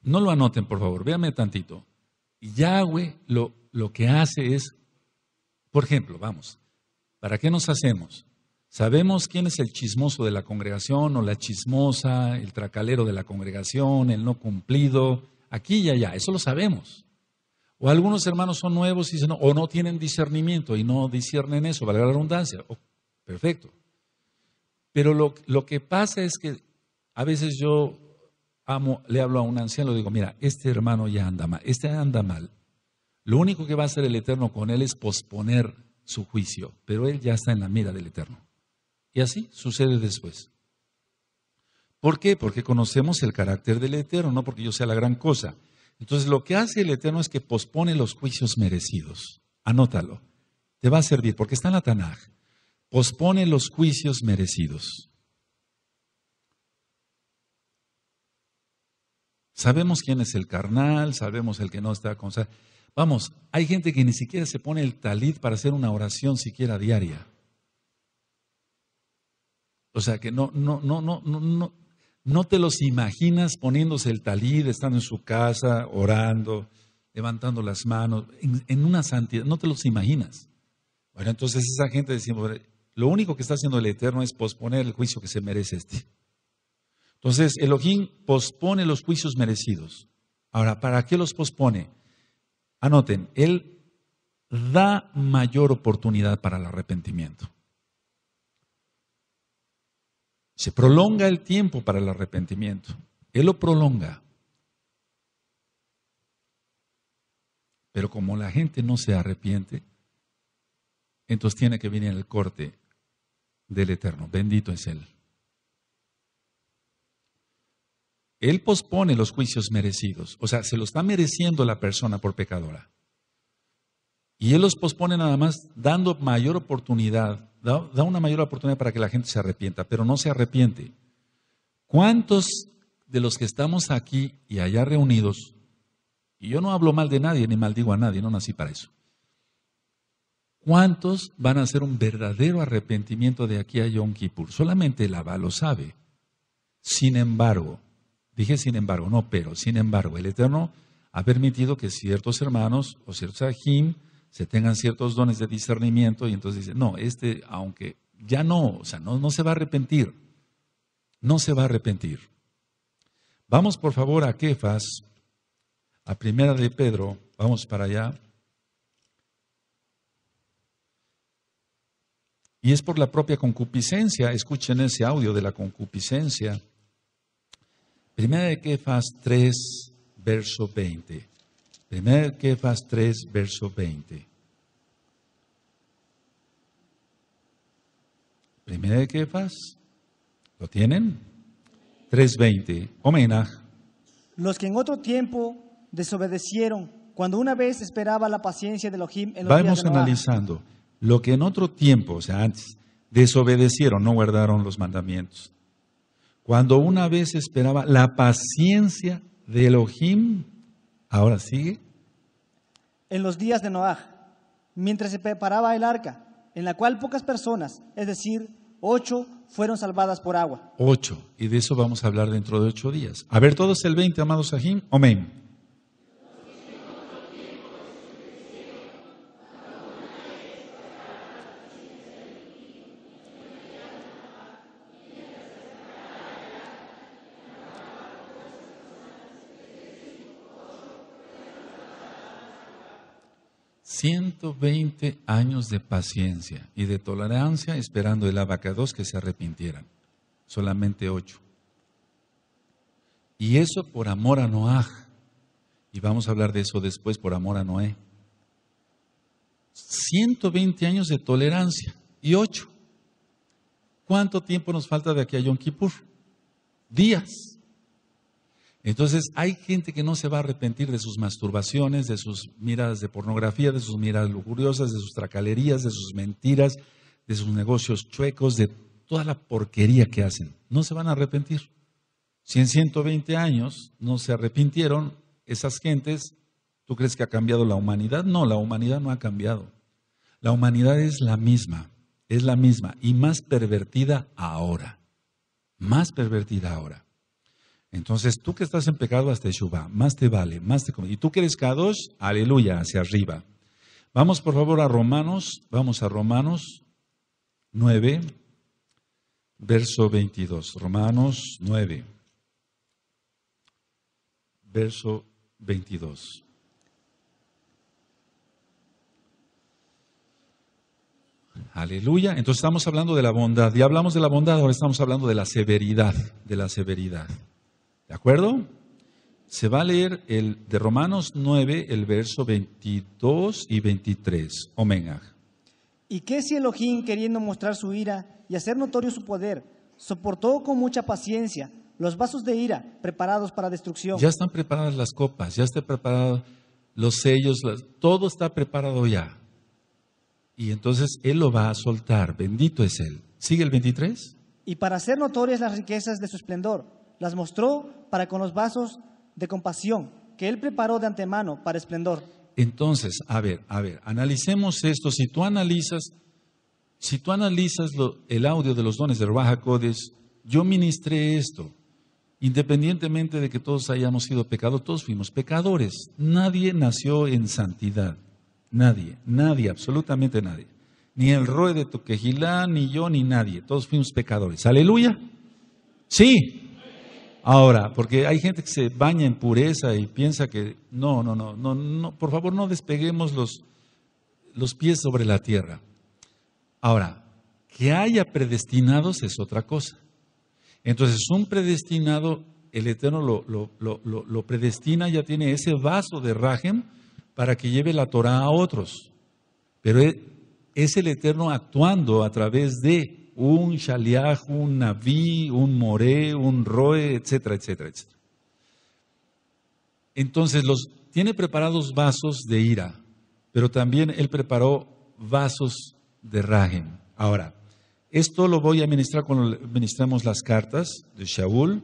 S2: No lo anoten, por favor, véanme tantito. Yahweh lo, lo que hace es, por ejemplo, vamos, ¿para qué nos hacemos? Sabemos quién es el chismoso de la congregación o la chismosa, el tracalero de la congregación, el no cumplido, aquí y allá, eso lo sabemos. O algunos hermanos son nuevos y dicen, o no tienen discernimiento y no disciernen eso, valga la redundancia. Perfecto. Pero lo, que pasa es que a veces yo amo, le hablo a un anciano, le digo, mira, este hermano ya anda mal, este anda mal. Lo único que va a hacer el Eterno con él es posponer su juicio, pero él ya está en la mira del Eterno. Y así sucede después. ¿Por qué? Porque conocemos el carácter del Eterno, no porque yo sea la gran cosa. Entonces lo que hace el Eterno es que pospone los juicios merecidos. Anótalo. Te va a servir porque está en la Tanaj pospone los juicios merecidos. Sabemos quién es el carnal, sabemos el que no está con... Vamos, hay gente que ni siquiera se pone el talid para hacer una oración siquiera diaria. O sea que no, no, no, no, no, no, no te los imaginas poniéndose el talid, estando en su casa, orando, levantando las manos, en, en, una santidad, no te los imaginas. Bueno, entonces esa gente decimos, lo único que está haciendo el Eterno es posponer el juicio que se merece este. Entonces, Elohim pospone los juicios merecidos. Ahora, ¿para qué los pospone? Anoten, Él da mayor oportunidad para el arrepentimiento. Se prolonga el tiempo para el arrepentimiento. Él lo prolonga. Pero como la gente no se arrepiente, entonces tiene que venir el corte del Eterno. Bendito es Él. Él pospone los juicios merecidos. O sea, se lo está mereciendo la persona por pecadora. Y Él los pospone nada más dando mayor oportunidad, da, una mayor oportunidad para que la gente se arrepienta, pero no se arrepiente. ¿Cuántos de los que estamos aquí y allá reunidos, y yo no hablo mal de nadie ni maldigo a nadie, no nací para eso, ¿Cuántos van a hacer un verdadero arrepentimiento de aquí a Yom Kippur? Solamente el lo sabe. Sin embargo, dije sin embargo, no, pero sin embargo, el Eterno ha permitido que ciertos hermanos o ciertos ajim se tengan ciertos dones de discernimiento y entonces dice, no, este, aunque ya no, o sea, no, no se va a arrepentir, no se va a arrepentir. Vamos por favor a Kefas, a primera de Pedro, vamos para allá. Y es por la propia concupiscencia. Escuchen ese audio de la concupiscencia. Primera de Kefas 3, verso 20. Primera de Kefas 3, verso 20. Primera de Kefas, ¿lo tienen? 20, homenaje.
S1: Los que en otro tiempo desobedecieron, cuando una vez esperaba la paciencia de Elohim en los Vamos días de analizando
S2: lo que en otro tiempo, o sea, antes, desobedecieron, no guardaron los mandamientos. Cuando una vez esperaba la paciencia de Elohim, ahora sigue.
S1: En los días de Noah, mientras se preparaba el arca, en la cual pocas personas, es decir, ocho, fueron salvadas por agua.
S2: Ocho, y de eso vamos a hablar dentro de ocho días. A ver todos el veinte, amados Sahim, amén. 120 años de paciencia y de tolerancia esperando el abacados que se arrepintieran. Solamente ocho. Y eso por amor a Noah, Y vamos a hablar de eso después por amor a Noé. 120 años de tolerancia y ocho. ¿Cuánto tiempo nos falta de aquí a Yom Kippur? Días. Entonces, hay gente que no se va a arrepentir de sus masturbaciones, de sus miradas de pornografía, de sus miradas lujuriosas, de sus tracalerías, de sus mentiras, de sus negocios chuecos, de toda la porquería que hacen. No se van a arrepentir. Si en 120 años no se arrepintieron esas gentes, ¿tú crees que ha cambiado la humanidad? No, la humanidad no ha cambiado. La humanidad es la misma, es la misma y más pervertida ahora. Más pervertida ahora. Entonces, tú que estás en pecado, hasta Yeshua, más te vale, más te conviene. Y tú que eres Kadosh, aleluya, hacia arriba. Vamos por favor a Romanos, vamos a Romanos 9, verso 22. Romanos 9, verso 22. Aleluya. Entonces estamos hablando de la bondad. Ya hablamos de la bondad, ahora estamos hablando de la severidad, de la severidad. ¿De acuerdo? Se va a leer el de Romanos 9, el verso 22 y 23. Omenaj.
S1: ¿Y qué si Elohim, queriendo mostrar su ira y hacer notorio su poder, soportó con mucha paciencia los vasos de ira preparados para destrucción? Ya
S2: están preparadas las copas, ya está preparado los sellos, todo está preparado ya. Y entonces Él lo va a soltar, bendito es Él. ¿Sigue el 23?
S1: Y para hacer notorias las riquezas de su esplendor las mostró para con los vasos de compasión que él preparó de antemano para esplendor.
S2: Entonces, a ver, a ver, analicemos esto. Si tú analizas, si tú analizas lo, el audio de los dones de Ruaja Codes, yo ministré esto. Independientemente de que todos hayamos sido pecados, todos fuimos pecadores. Nadie nació en santidad. Nadie, nadie, absolutamente nadie. Ni el rey de Toquejilá, ni yo, ni nadie. Todos fuimos pecadores. Aleluya. Sí, Ahora, porque hay gente que se baña en pureza y piensa que no, no, no, no, no por favor no despeguemos los, pies sobre la tierra. Ahora, que haya predestinados es otra cosa. Entonces, un predestinado, el Eterno lo, predestina, ya tiene ese vaso de rajem para que lleve la Torah a otros. Pero e, es el Eterno actuando a través de un Shaliach, un Naví, un Moré, un Roe, etcétera, etcétera, etcétera. Entonces, los, tiene preparados vasos de ira, pero también él preparó vasos de Rajen. Ahora, esto lo voy a ministrar cuando ministramos las cartas de Shaul.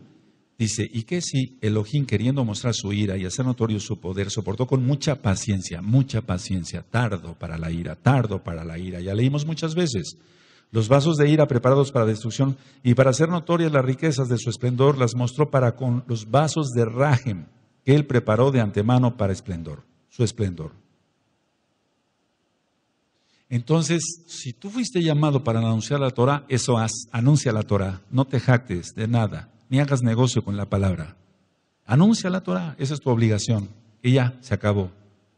S2: Dice, ¿y qué si Elohim, queriendo mostrar su ira y hacer notorio su poder, soportó con mucha paciencia, mucha paciencia, tardo para la ira, tardo para la ira? Ya leímos muchas veces. Los vasos de ira preparados para destrucción y para hacer notorias las riquezas de su esplendor las mostró para con los vasos de Rajem que él preparó de antemano para esplendor, su esplendor. Entonces, si tú fuiste llamado para anunciar la Torah, eso haz, anuncia la Torah, no te jactes de nada, ni hagas negocio con la palabra. Anuncia la Torah, esa es tu obligación. Y ya, se acabó.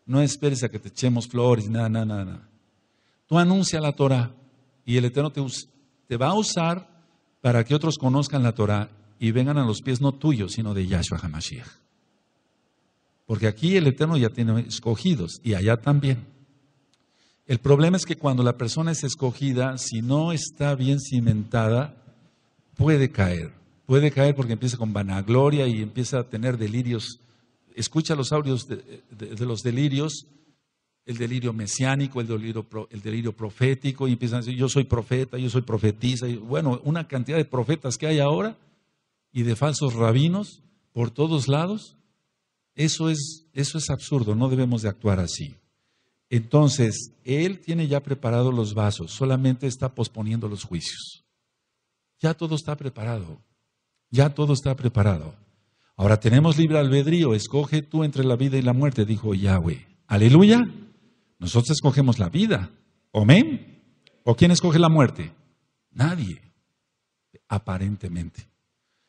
S2: No esperes a que te echemos flores, nada, nada, nada. Tú anuncia la Torah y el Eterno te, va a usar para que otros conozcan la Torah y vengan a los pies no tuyos, sino de Yahshua HaMashiach. Porque aquí el Eterno ya tiene escogidos y allá también. El problema es que cuando la persona es escogida, si no está bien cimentada, puede caer. Puede caer porque empieza con vanagloria y empieza a tener delirios. Escucha los audios de los delirios el delirio mesiánico, el delirio, el delirio profético, y empiezan a decir, yo soy profeta, yo soy profetisa, bueno, una cantidad de profetas que hay ahora y de falsos rabinos por todos lados, eso es, eso es absurdo, no debemos de actuar así. Entonces, Él tiene ya preparados los vasos, solamente está posponiendo los juicios. Ya todo está preparado, ya todo está preparado. Ahora tenemos libre albedrío, escoge tú entre la vida y la muerte, dijo Yahweh. Aleluya. Nosotros escogemos la vida. ¿Amén? ¿O quién escoge la muerte? Nadie, aparentemente.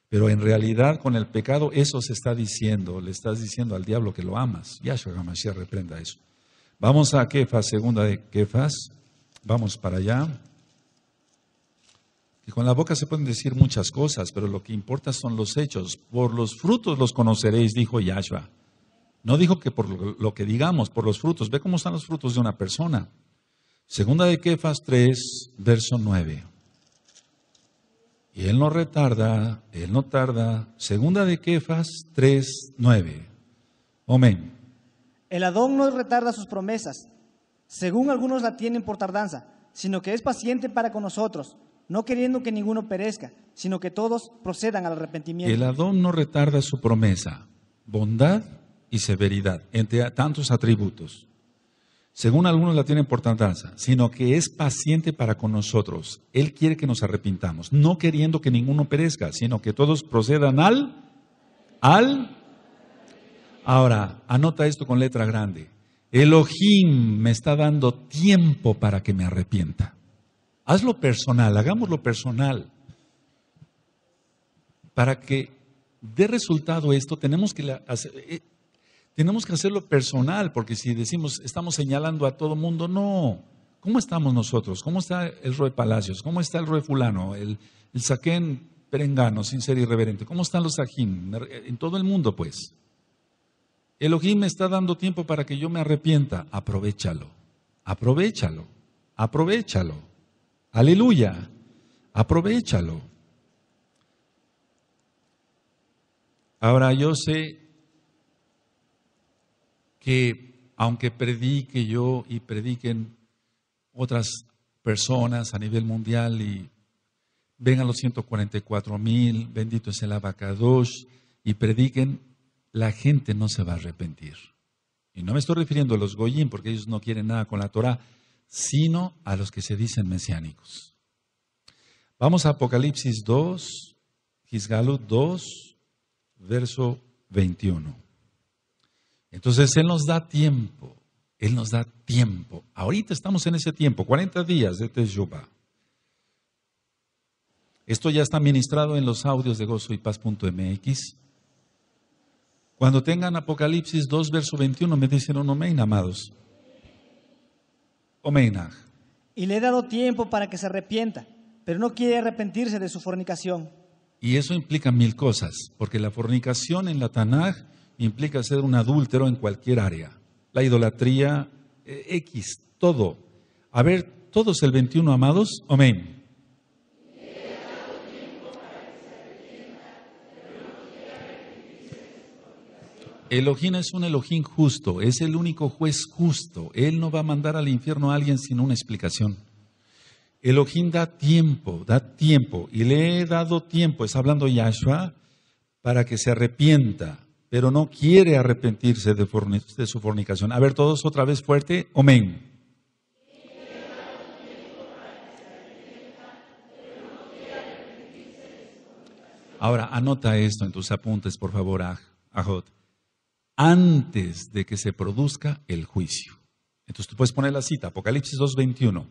S2: Pero en realidad con el pecado eso se está diciendo, le estás diciendo al diablo que lo amas. Yahshua Gamashia reprenda eso. Vamos a Kefas, segunda de Kefas. Vamos para allá. Y con la boca se pueden decir muchas cosas, pero lo que importa son los hechos. Por los frutos los conoceréis, dijo Yahshua. No dijo que por lo que digamos, por los frutos. Ve cómo están los frutos de una persona. Segunda de Kefas 3, verso 9. Y él no retarda, él no tarda. Segunda de Kefas 3, 9. Amén.
S1: El Adón no retarda sus promesas, según algunos la tienen por tardanza, sino que es paciente para con nosotros, no queriendo que ninguno perezca, sino que todos procedan al arrepentimiento. El Adón no
S2: retarda su promesa. Bondad y severidad, entre tantos atributos. Según algunos la tiene por sino que es paciente para con nosotros. Él quiere que nos arrepintamos, no queriendo que ninguno perezca, sino que todos procedan al, al. Ahora, anota esto con letra grande. Elohim me está dando tiempo para que me arrepienta. Hazlo personal, hagámoslo personal. Para que dé resultado esto, tenemos que hacer, eh, tenemos que hacerlo personal, porque si decimos estamos señalando a todo mundo, no. ¿Cómo estamos nosotros? ¿Cómo está el rey Palacios? ¿Cómo está el rey Fulano? El, el Saquén Perengano, sin ser irreverente. ¿Cómo están los Sajín? En todo el mundo, pues. Elohim me está dando tiempo para que yo me arrepienta. Aprovechalo. Aprovechalo. Aprovechalo. Aleluya. Aprovechalo. Ahora yo sé que aunque predique yo y prediquen otras personas a nivel mundial y vengan los 144 mil, bendito es el abacadosh, y prediquen, la gente no se va a arrepentir. Y no me estoy refiriendo a los goyim, porque ellos no quieren nada con la Torah, sino a los que se dicen mesiánicos. Vamos a Apocalipsis 2, Gisgalut 2, verso 21. Entonces Él nos da tiempo, Él nos da tiempo. Ahorita estamos en ese tiempo, 40 días de Teshuvah. Esto ya está ministrado en los audios de gozo Cuando tengan Apocalipsis 2, verso 21, me dicen un oh, omein, amados. Omeinah.
S1: Y le he dado tiempo para que se arrepienta, pero no quiere arrepentirse de su fornicación.
S2: Y eso implica mil cosas, porque la fornicación en la Tanaj implica ser un adúltero en cualquier área. La idolatría, eh, X, todo. A ver, todos el 21, amados. Amén. Elohim es un Elohim justo, es el único juez justo. Él no va a mandar al infierno a alguien sin una explicación. Elohim da tiempo, da tiempo, y le he dado tiempo, está hablando Yahshua, para que se arrepienta pero no quiere arrepentirse de, su fornicación. A ver, todos otra vez fuerte. Amén. Ahora, anota esto en tus apuntes, por favor, Ajot. Antes de que se produzca el juicio. Entonces tú puedes poner la cita, Apocalipsis 2.21.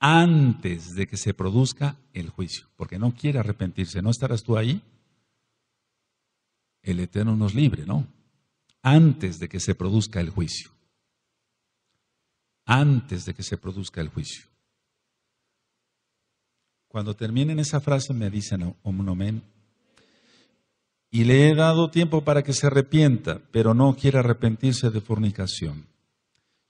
S2: Antes de que se produzca el juicio, porque no quiere arrepentirse. ¿No estarás tú ahí? el Eterno nos libre, ¿no? Antes de que se produzca el juicio. Antes de que se produzca el juicio. Cuando terminen esa frase me dicen omnomen Y le he dado tiempo para que se arrepienta, pero no quiere arrepentirse de fornicación.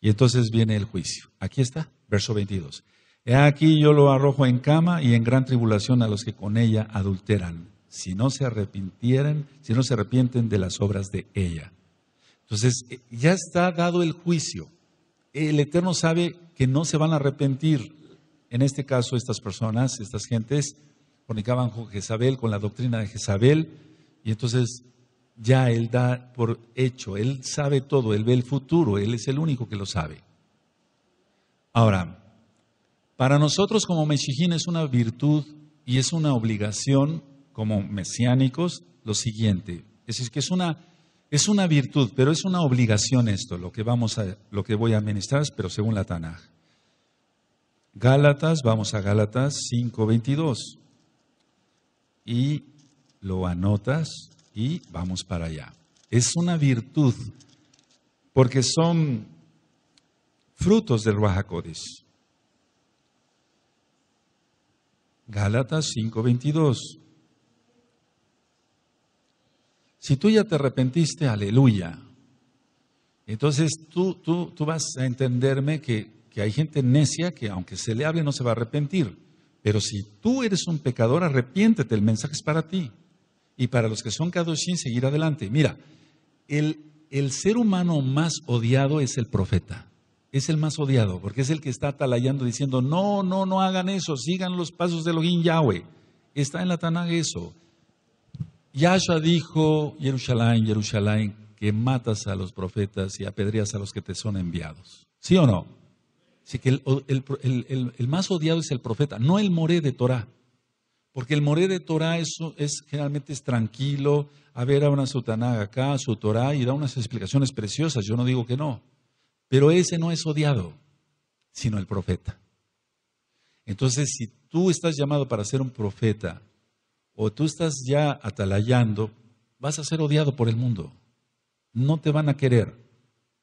S2: Y entonces viene el juicio. Aquí está, verso 22. He aquí yo lo arrojo en cama y en gran tribulación a los que con ella adulteran si no se arrepintieran, si no se arrepienten de las obras de ella. Entonces, eh, ya está dado el juicio. El Eterno sabe que no se van a arrepentir. En este caso, estas personas, estas gentes, comunicaban con Jezabel, con la doctrina de Jezabel, y entonces ya Él da por hecho, Él sabe todo, Él ve el futuro, Él es el único que lo sabe. Ahora, para nosotros como mexijín es una virtud y es una obligación como mesiánicos lo siguiente. Es que es una, es una virtud, pero es una obligación esto, lo que, vamos a, lo que voy a administrar, pero según la Tanaj. Gálatas, vamos a Gálatas 5.22. Y lo anotas y vamos para allá. Es una virtud, porque son frutos del rahakodis. Gálatas 5.22. Si tú ya te arrepentiste, aleluya. Entonces tú, tú, tú vas a entenderme que, hay gente necia que aunque se le hable no se va a arrepentir. Pero si tú eres un pecador, arrepiéntete, el mensaje es para ti. Y para los que son sin seguir adelante. Mira, el, ser humano más odiado es el profeta. Es el más odiado, porque es el que está atalayando diciendo, no, no, no hagan eso, sigan los pasos de los Yahweh. Está en la Tanag eso. Yahshua dijo, Jerusalén, Jerusalén, que matas a los profetas y apedreas a los que te son enviados. ¿Sí o no? Así que el, más odiado es el profeta, no el moré de Torah. Porque el moré de Torah es, generalmente es tranquilo, a ver a una sotanaga acá, su Torah, y da unas explicaciones preciosas, yo no digo que no. Pero ese no es odiado, sino el profeta. Entonces, si tú estás llamado para ser un profeta, o tú estás ya atalayando, vas a ser odiado por el mundo. No te van a querer,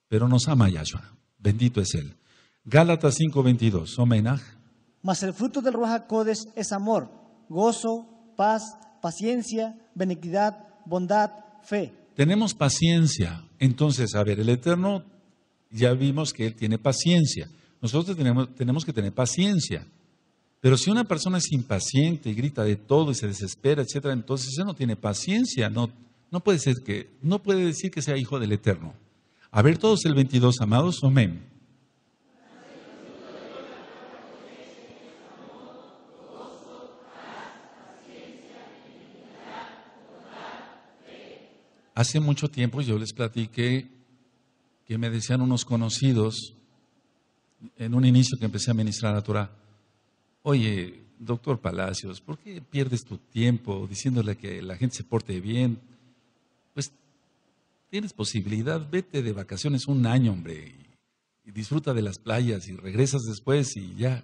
S2: pero nos ama Yahshua. Bendito es Él. Gálatas 5:22, homenaje.
S1: Mas el fruto del Codes es amor, gozo, paz, paciencia, benignidad, bondad, fe.
S2: Tenemos paciencia. Entonces, a ver, el Eterno ya vimos que Él tiene paciencia. Nosotros tenemos que tener paciencia. Pero si una persona es impaciente y grita de todo y se desespera, etcétera, entonces ella no tiene paciencia, no, no puede ser que, no puede decir que sea hijo del Eterno. A ver todos el 22, amados, amén. Hace mucho tiempo yo les platiqué que me decían unos conocidos en un inicio que empecé a ministrar la Torah oye, doctor Palacios, ¿por qué pierdes tu tiempo diciéndole que la gente se porte bien? Pues tienes posibilidad, vete de vacaciones un año, hombre, y, disfruta de las playas y regresas después y ya.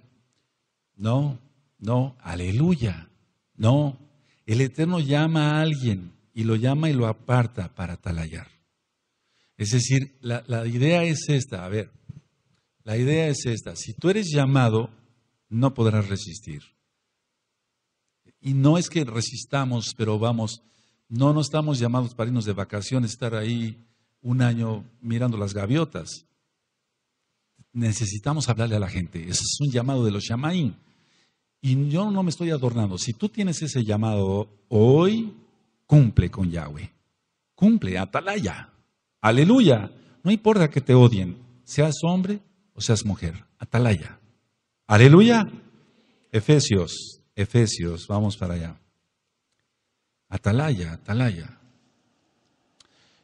S2: No, no, aleluya, no. El Eterno llama a alguien y lo llama y lo aparta para talayar. Es decir, la, la idea es esta, a ver, la idea es esta, si tú eres llamado, no podrás resistir. Y no es que resistamos, pero vamos, no, nos estamos llamados para irnos de vacaciones, estar ahí un año mirando las gaviotas. Necesitamos hablarle a la gente. Ese es un llamado de los shamaín. Y yo no me estoy adornando. Si tú tienes ese llamado hoy, cumple con Yahweh. Cumple, atalaya. Aleluya. No importa que te odien, seas hombre o seas mujer. Atalaya. Aleluya. Efesios, Efesios, vamos para allá. Atalaya, Atalaya.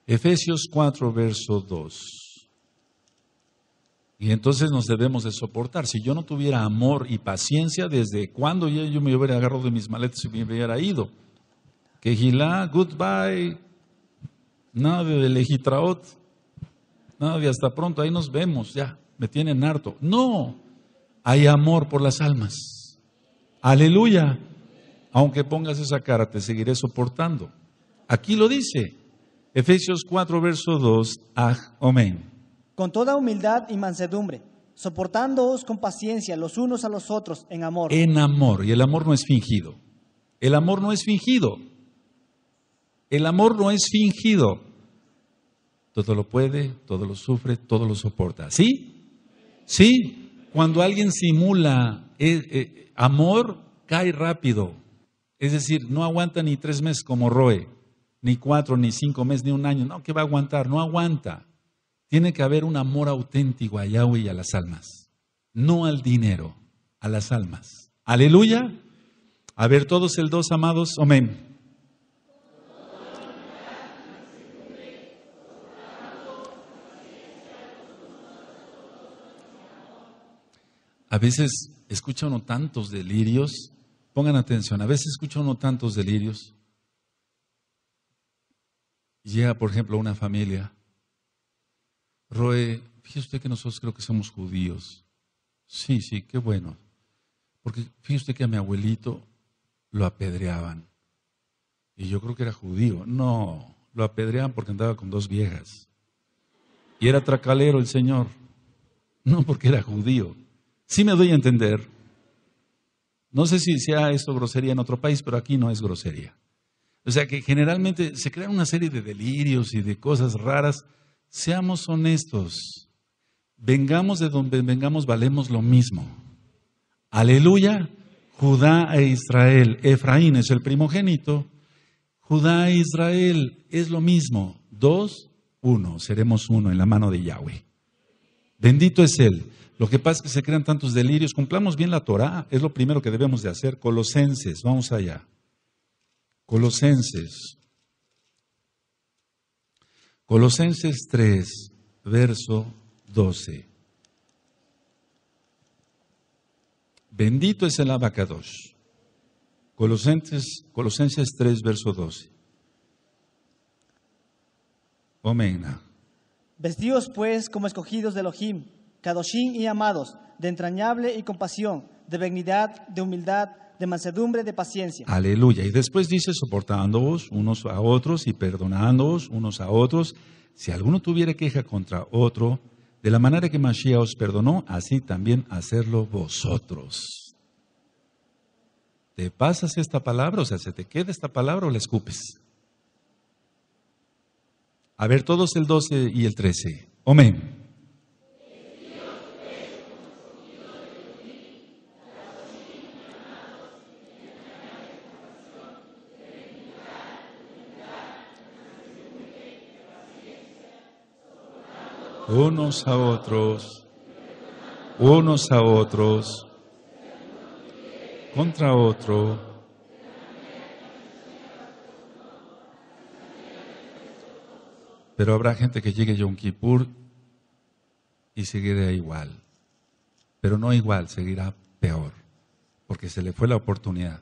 S2: Efesios 4, verso 2. Y entonces nos debemos de soportar. Si yo no tuviera amor y paciencia, ¿desde cuándo yo me hubiera agarrado de mis maletas y me hubiera ido? Que Quejilá, goodbye, nada de legitraot, nada de hasta pronto, ahí nos vemos, ya, me tienen harto. No, hay amor por las almas. Aleluya. Aunque pongas esa cara, te seguiré soportando. Aquí lo dice. Efesios 4, verso 2. Ah, amén.
S1: Con toda humildad y mansedumbre, soportándoos con paciencia los unos a los otros en amor.
S2: En amor. Y el amor no es fingido. El amor no es fingido. El amor no es fingido. Todo lo puede, todo lo sufre, todo lo soporta. ¿Sí? ¿Sí? Cuando alguien simula eh, eh, amor, cae rápido. Es decir, no aguanta ni tres meses como Roe, ni cuatro, ni cinco meses, ni un año. No, ¿qué va a aguantar? No aguanta. Tiene que haber un amor auténtico a Yahweh y a las almas. No al dinero, a las almas. Aleluya. A ver todos el dos, amados. Amén. A veces escucha uno tantos delirios, pongan atención, a veces escucha uno tantos delirios. Llega, por ejemplo, una familia. Roe, fíjese usted que nosotros creo que somos judíos. Sí, sí, qué bueno. Porque fíjese usted que a mi abuelito lo apedreaban. Y yo creo que era judío. No, lo apedreaban porque andaba con dos viejas. Y era tracalero el señor. No porque era judío. Sí me doy a entender. No sé si sea esto grosería en otro país, pero aquí no es grosería. O sea que generalmente se crean una serie de delirios y de cosas raras. Seamos honestos. Vengamos de donde vengamos, valemos lo mismo. Aleluya. Judá e Israel. Efraín es el primogénito. Judá e Israel es lo mismo. Dos, uno. Seremos uno en la mano de Yahweh. Bendito es Él. Lo que pasa es que se crean tantos delirios. Cumplamos bien la Torá, es lo primero que debemos de hacer. Colosenses, vamos allá. Colosenses. Colosenses 3, verso 12. Bendito es el abacados. Colosenses, Colosenses 3, verso 12. Omena.
S1: Vestidos pues como escogidos de Elohim Kadoshim y amados, de entrañable y compasión, de benignidad, de humildad, de mansedumbre, de paciencia.
S2: Aleluya. Y después dice, soportándoos unos a otros y perdonándoos unos a otros, si alguno tuviera queja contra otro, de la manera que Mashiach os perdonó, así también hacerlo vosotros. ¿Te pasas esta palabra? O sea, ¿se te queda esta palabra o la escupes? A ver, todos el 12 y el 13. Amén. unos a otros, unos a otros, contra otro. Pero habrá gente que llegue a Yom Kippur y seguirá igual. Pero no igual, seguirá peor, porque se le fue la oportunidad.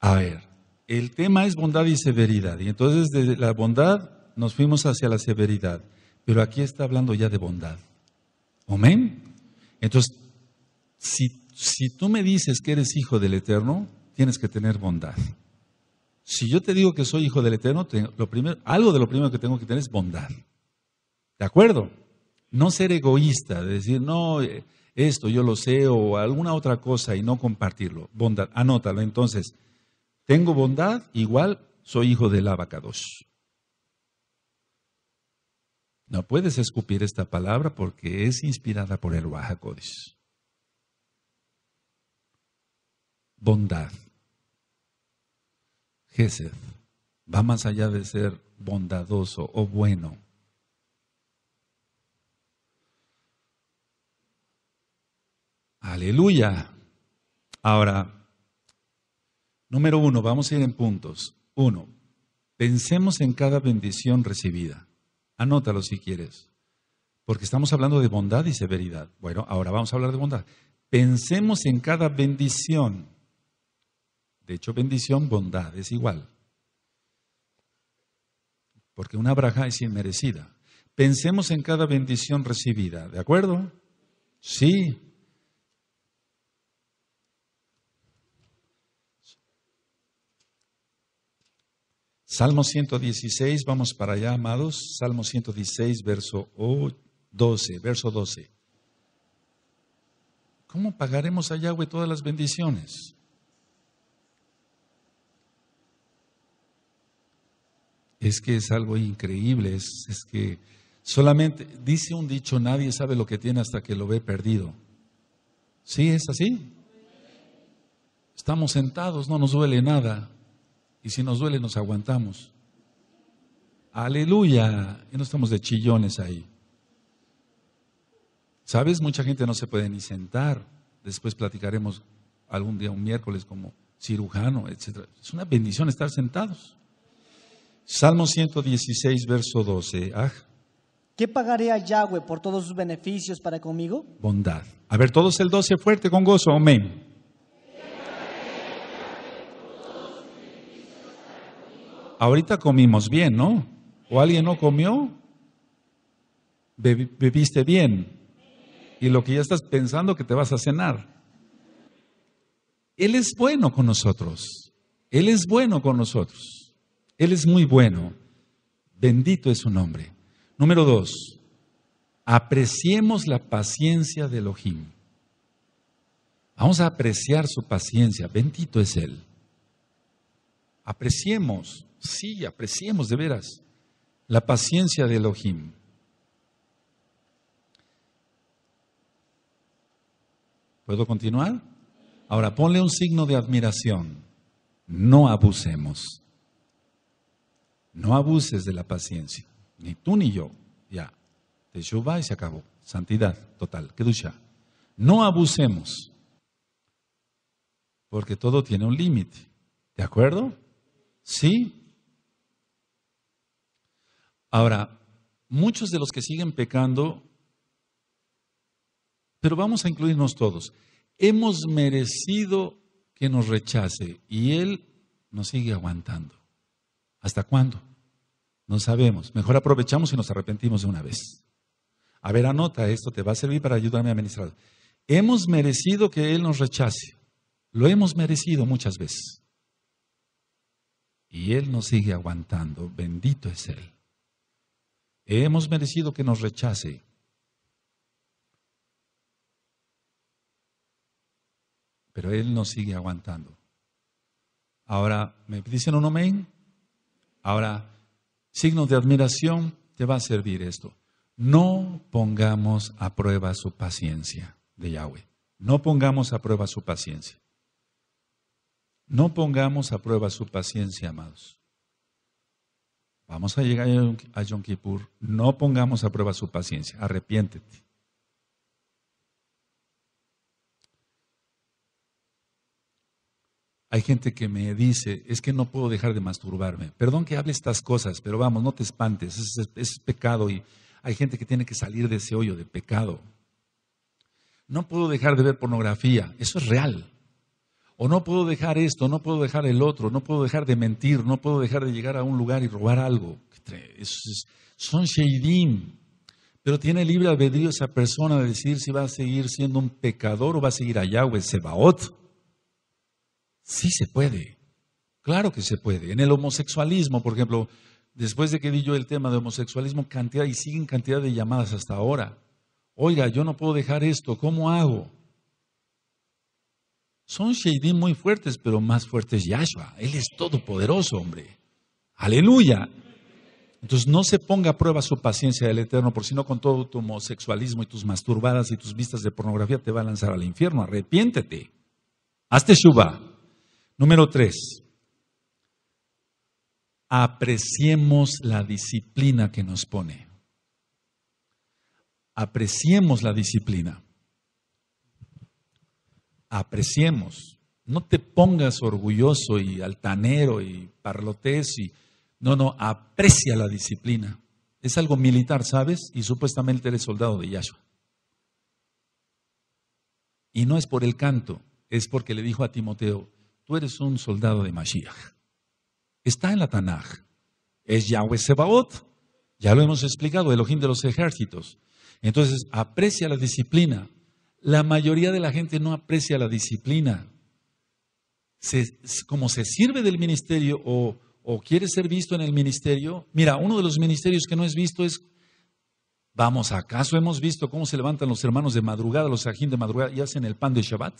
S2: A ver, el tema es bondad y severidad. Y entonces de la bondad nos fuimos hacia la severidad. Pero aquí está hablando ya de bondad. Amén. Entonces, si, tú me dices que eres hijo del Eterno, tienes que tener bondad. Si yo te digo que soy hijo del Eterno, algo de lo primero que tengo que tener es bondad. ¿De acuerdo? No ser egoísta, decir, no, eh, esto yo lo sé o alguna otra cosa y no compartirlo. Bondad, anótalo. Entonces, tengo bondad, igual soy hijo del abacados. No puedes escupir esta palabra porque es inspirada por el Wahakodis. Bondad. Gesed va más allá de ser bondadoso o bueno. Aleluya. Ahora, número uno, vamos a ir en puntos. Uno, pensemos en cada bendición recibida. Anótalo si quieres. Porque estamos hablando de bondad y severidad. Bueno, ahora vamos a hablar de bondad. Pensemos en cada bendición. De hecho, bendición, bondad es igual. Porque una braja es inmerecida. Pensemos en cada bendición recibida, ¿de acuerdo? Sí, Salmo 116, vamos para allá, amados. Salmo 116, verso 12, verso 12. ¿Cómo pagaremos a Yahweh todas las bendiciones? Es que es algo increíble, es, es que solamente dice un dicho, nadie sabe lo que tiene hasta que lo ve perdido. ¿Sí es así? Estamos sentados, no nos duele nada. Y si nos duele, nos aguantamos. Aleluya. Y no estamos de chillones ahí. ¿Sabes? Mucha gente no se puede ni sentar. Después platicaremos algún día, un miércoles, como cirujano, etc. Es una bendición estar sentados. Salmo 116, verso 12. Ah.
S1: ¿Qué pagaré a Yahweh por todos sus beneficios para conmigo?
S2: Bondad. A ver, todos el 12 fuerte con gozo. Amén. ahorita comimos bien, ¿no? ¿O alguien no comió? ¿Bebiste bien? Y lo que ya estás pensando que te vas a cenar. Él es bueno con nosotros. Él es bueno con nosotros. Él es muy bueno. Bendito es su nombre. Número dos, apreciemos la paciencia de Elohim. Vamos a apreciar su paciencia. Bendito es Él. Apreciemos Sí, apreciemos de veras la paciencia de Elohim. ¿Puedo continuar? Ahora, ponle un signo de admiración. No abusemos. No abuses de la paciencia. Ni tú ni yo. Ya. Te y se acabó. Santidad total. Kedusha. No abusemos. Porque todo tiene un límite. ¿De acuerdo? Sí. Ahora, muchos de los que siguen pecando, pero vamos a incluirnos todos, hemos merecido que nos rechace y Él nos sigue aguantando. ¿Hasta cuándo? No sabemos. Mejor aprovechamos y nos arrepentimos de una vez. A ver, anota esto, te va a servir para ayudarme a administrar. Hemos merecido que Él nos rechace. Lo hemos merecido muchas veces. Y Él nos sigue aguantando. Bendito es Él hemos merecido que nos rechace. Pero Él nos sigue aguantando. Ahora, ¿me dicen un amén? Ahora, signos de admiración, te va a servir esto. No pongamos a prueba su paciencia de Yahweh. No pongamos a prueba su paciencia. No pongamos a prueba su paciencia, amados. Vamos a llegar a Yom Kippur, no pongamos a prueba su paciencia, arrepiéntete. Hay gente que me dice, es que no puedo dejar de masturbarme. Perdón que hable estas cosas, pero vamos, no te espantes, es, es pecado y hay gente que tiene que salir de ese hoyo de pecado. No puedo dejar de ver pornografía, eso es real o no puedo dejar esto, no puedo dejar el otro, no puedo dejar de mentir, no puedo dejar de llegar a un lugar y robar algo. son sheidim. Pero tiene libre albedrío esa persona de decir si va a seguir siendo un pecador o va a seguir a Yahweh Sebaot. Sí se puede. Claro que se puede. En el homosexualismo, por ejemplo, después de que di yo el tema de homosexualismo, cantidad y siguen cantidad de llamadas hasta ahora. Oiga, yo no puedo dejar esto, ¿cómo hago? Son Sheidim muy fuertes, pero más fuerte es Yahshua. Él es todopoderoso, hombre. Aleluya. Entonces no se ponga a prueba su paciencia del Eterno, por si no con todo tu homosexualismo y tus masturbadas y tus vistas de pornografía te va a lanzar al infierno. Arrepiéntete. Hazte Shuba Número tres. Apreciemos la disciplina que nos pone. Apreciemos la disciplina apreciemos. No te pongas orgulloso y altanero y parlotés y no, no, aprecia la disciplina. Es algo militar, ¿sabes? Y supuestamente eres soldado de Yahshua. Y no es por el canto, es porque le dijo a Timoteo, tú eres un soldado de Mashiach. Está en la Tanaj. Es Yahweh Sebaot. Ya lo hemos explicado, el ojín de los ejércitos. Entonces, aprecia la disciplina, la mayoría de la gente no aprecia la disciplina. como se sirve del ministerio o, quiere ser visto en el ministerio, mira, uno de los ministerios que no es visto es Vamos, ¿acaso hemos visto cómo se levantan los hermanos de madrugada, los ajín de madrugada y hacen el pan de Shabbat?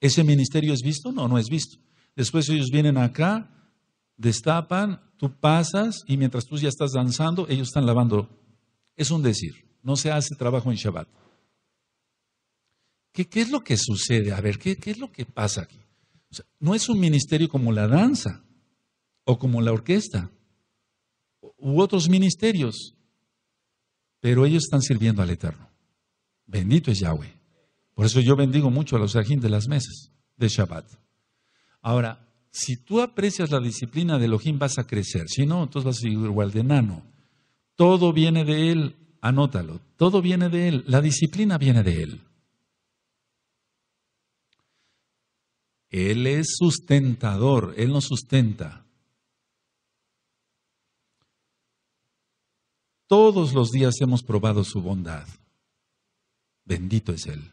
S2: ¿Ese ministerio es visto? No, no es visto. Después ellos vienen acá, destapan, tú pasas y mientras tú ya estás danzando, ellos están lavando. Es un decir, no se hace trabajo en Shabbat. ¿Qué, es lo que sucede? A ver, ¿qué, es lo que pasa aquí? no es un ministerio como la danza o como la orquesta u otros ministerios, pero ellos están sirviendo al Eterno. Bendito es Yahweh. Por eso yo bendigo mucho a los ajín de las mesas de Shabbat. Ahora, si tú aprecias la disciplina de Elohim, vas a crecer. Si no, entonces vas a seguir igual de enano. Todo viene de Él, anótalo. Todo viene de Él. La disciplina viene de Él. Él es sustentador, Él nos sustenta. Todos los días hemos probado su bondad. Bendito es Él.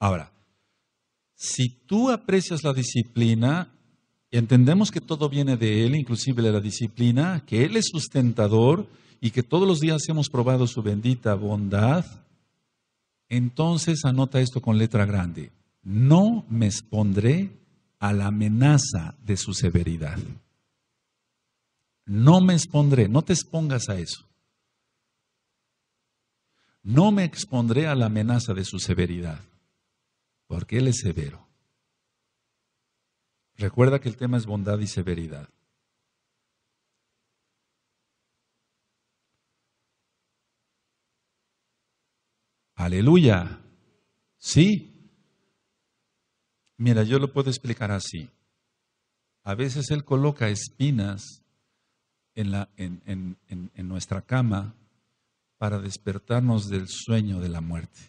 S2: Ahora, si tú aprecias la disciplina, entendemos que todo viene de Él, inclusive la disciplina, que Él es sustentador y que todos los días hemos probado su bendita bondad, entonces anota esto con letra grande. No me expondré a la amenaza de su severidad. No me expondré, no te expongas a eso. No me expondré a la amenaza de su severidad, porque Él es severo. Recuerda que el tema es bondad y severidad. Aleluya. ¿Sí? Mira, yo lo puedo explicar así. A veces Él coloca espinas en, nuestra cama para despertarnos del sueño de la muerte.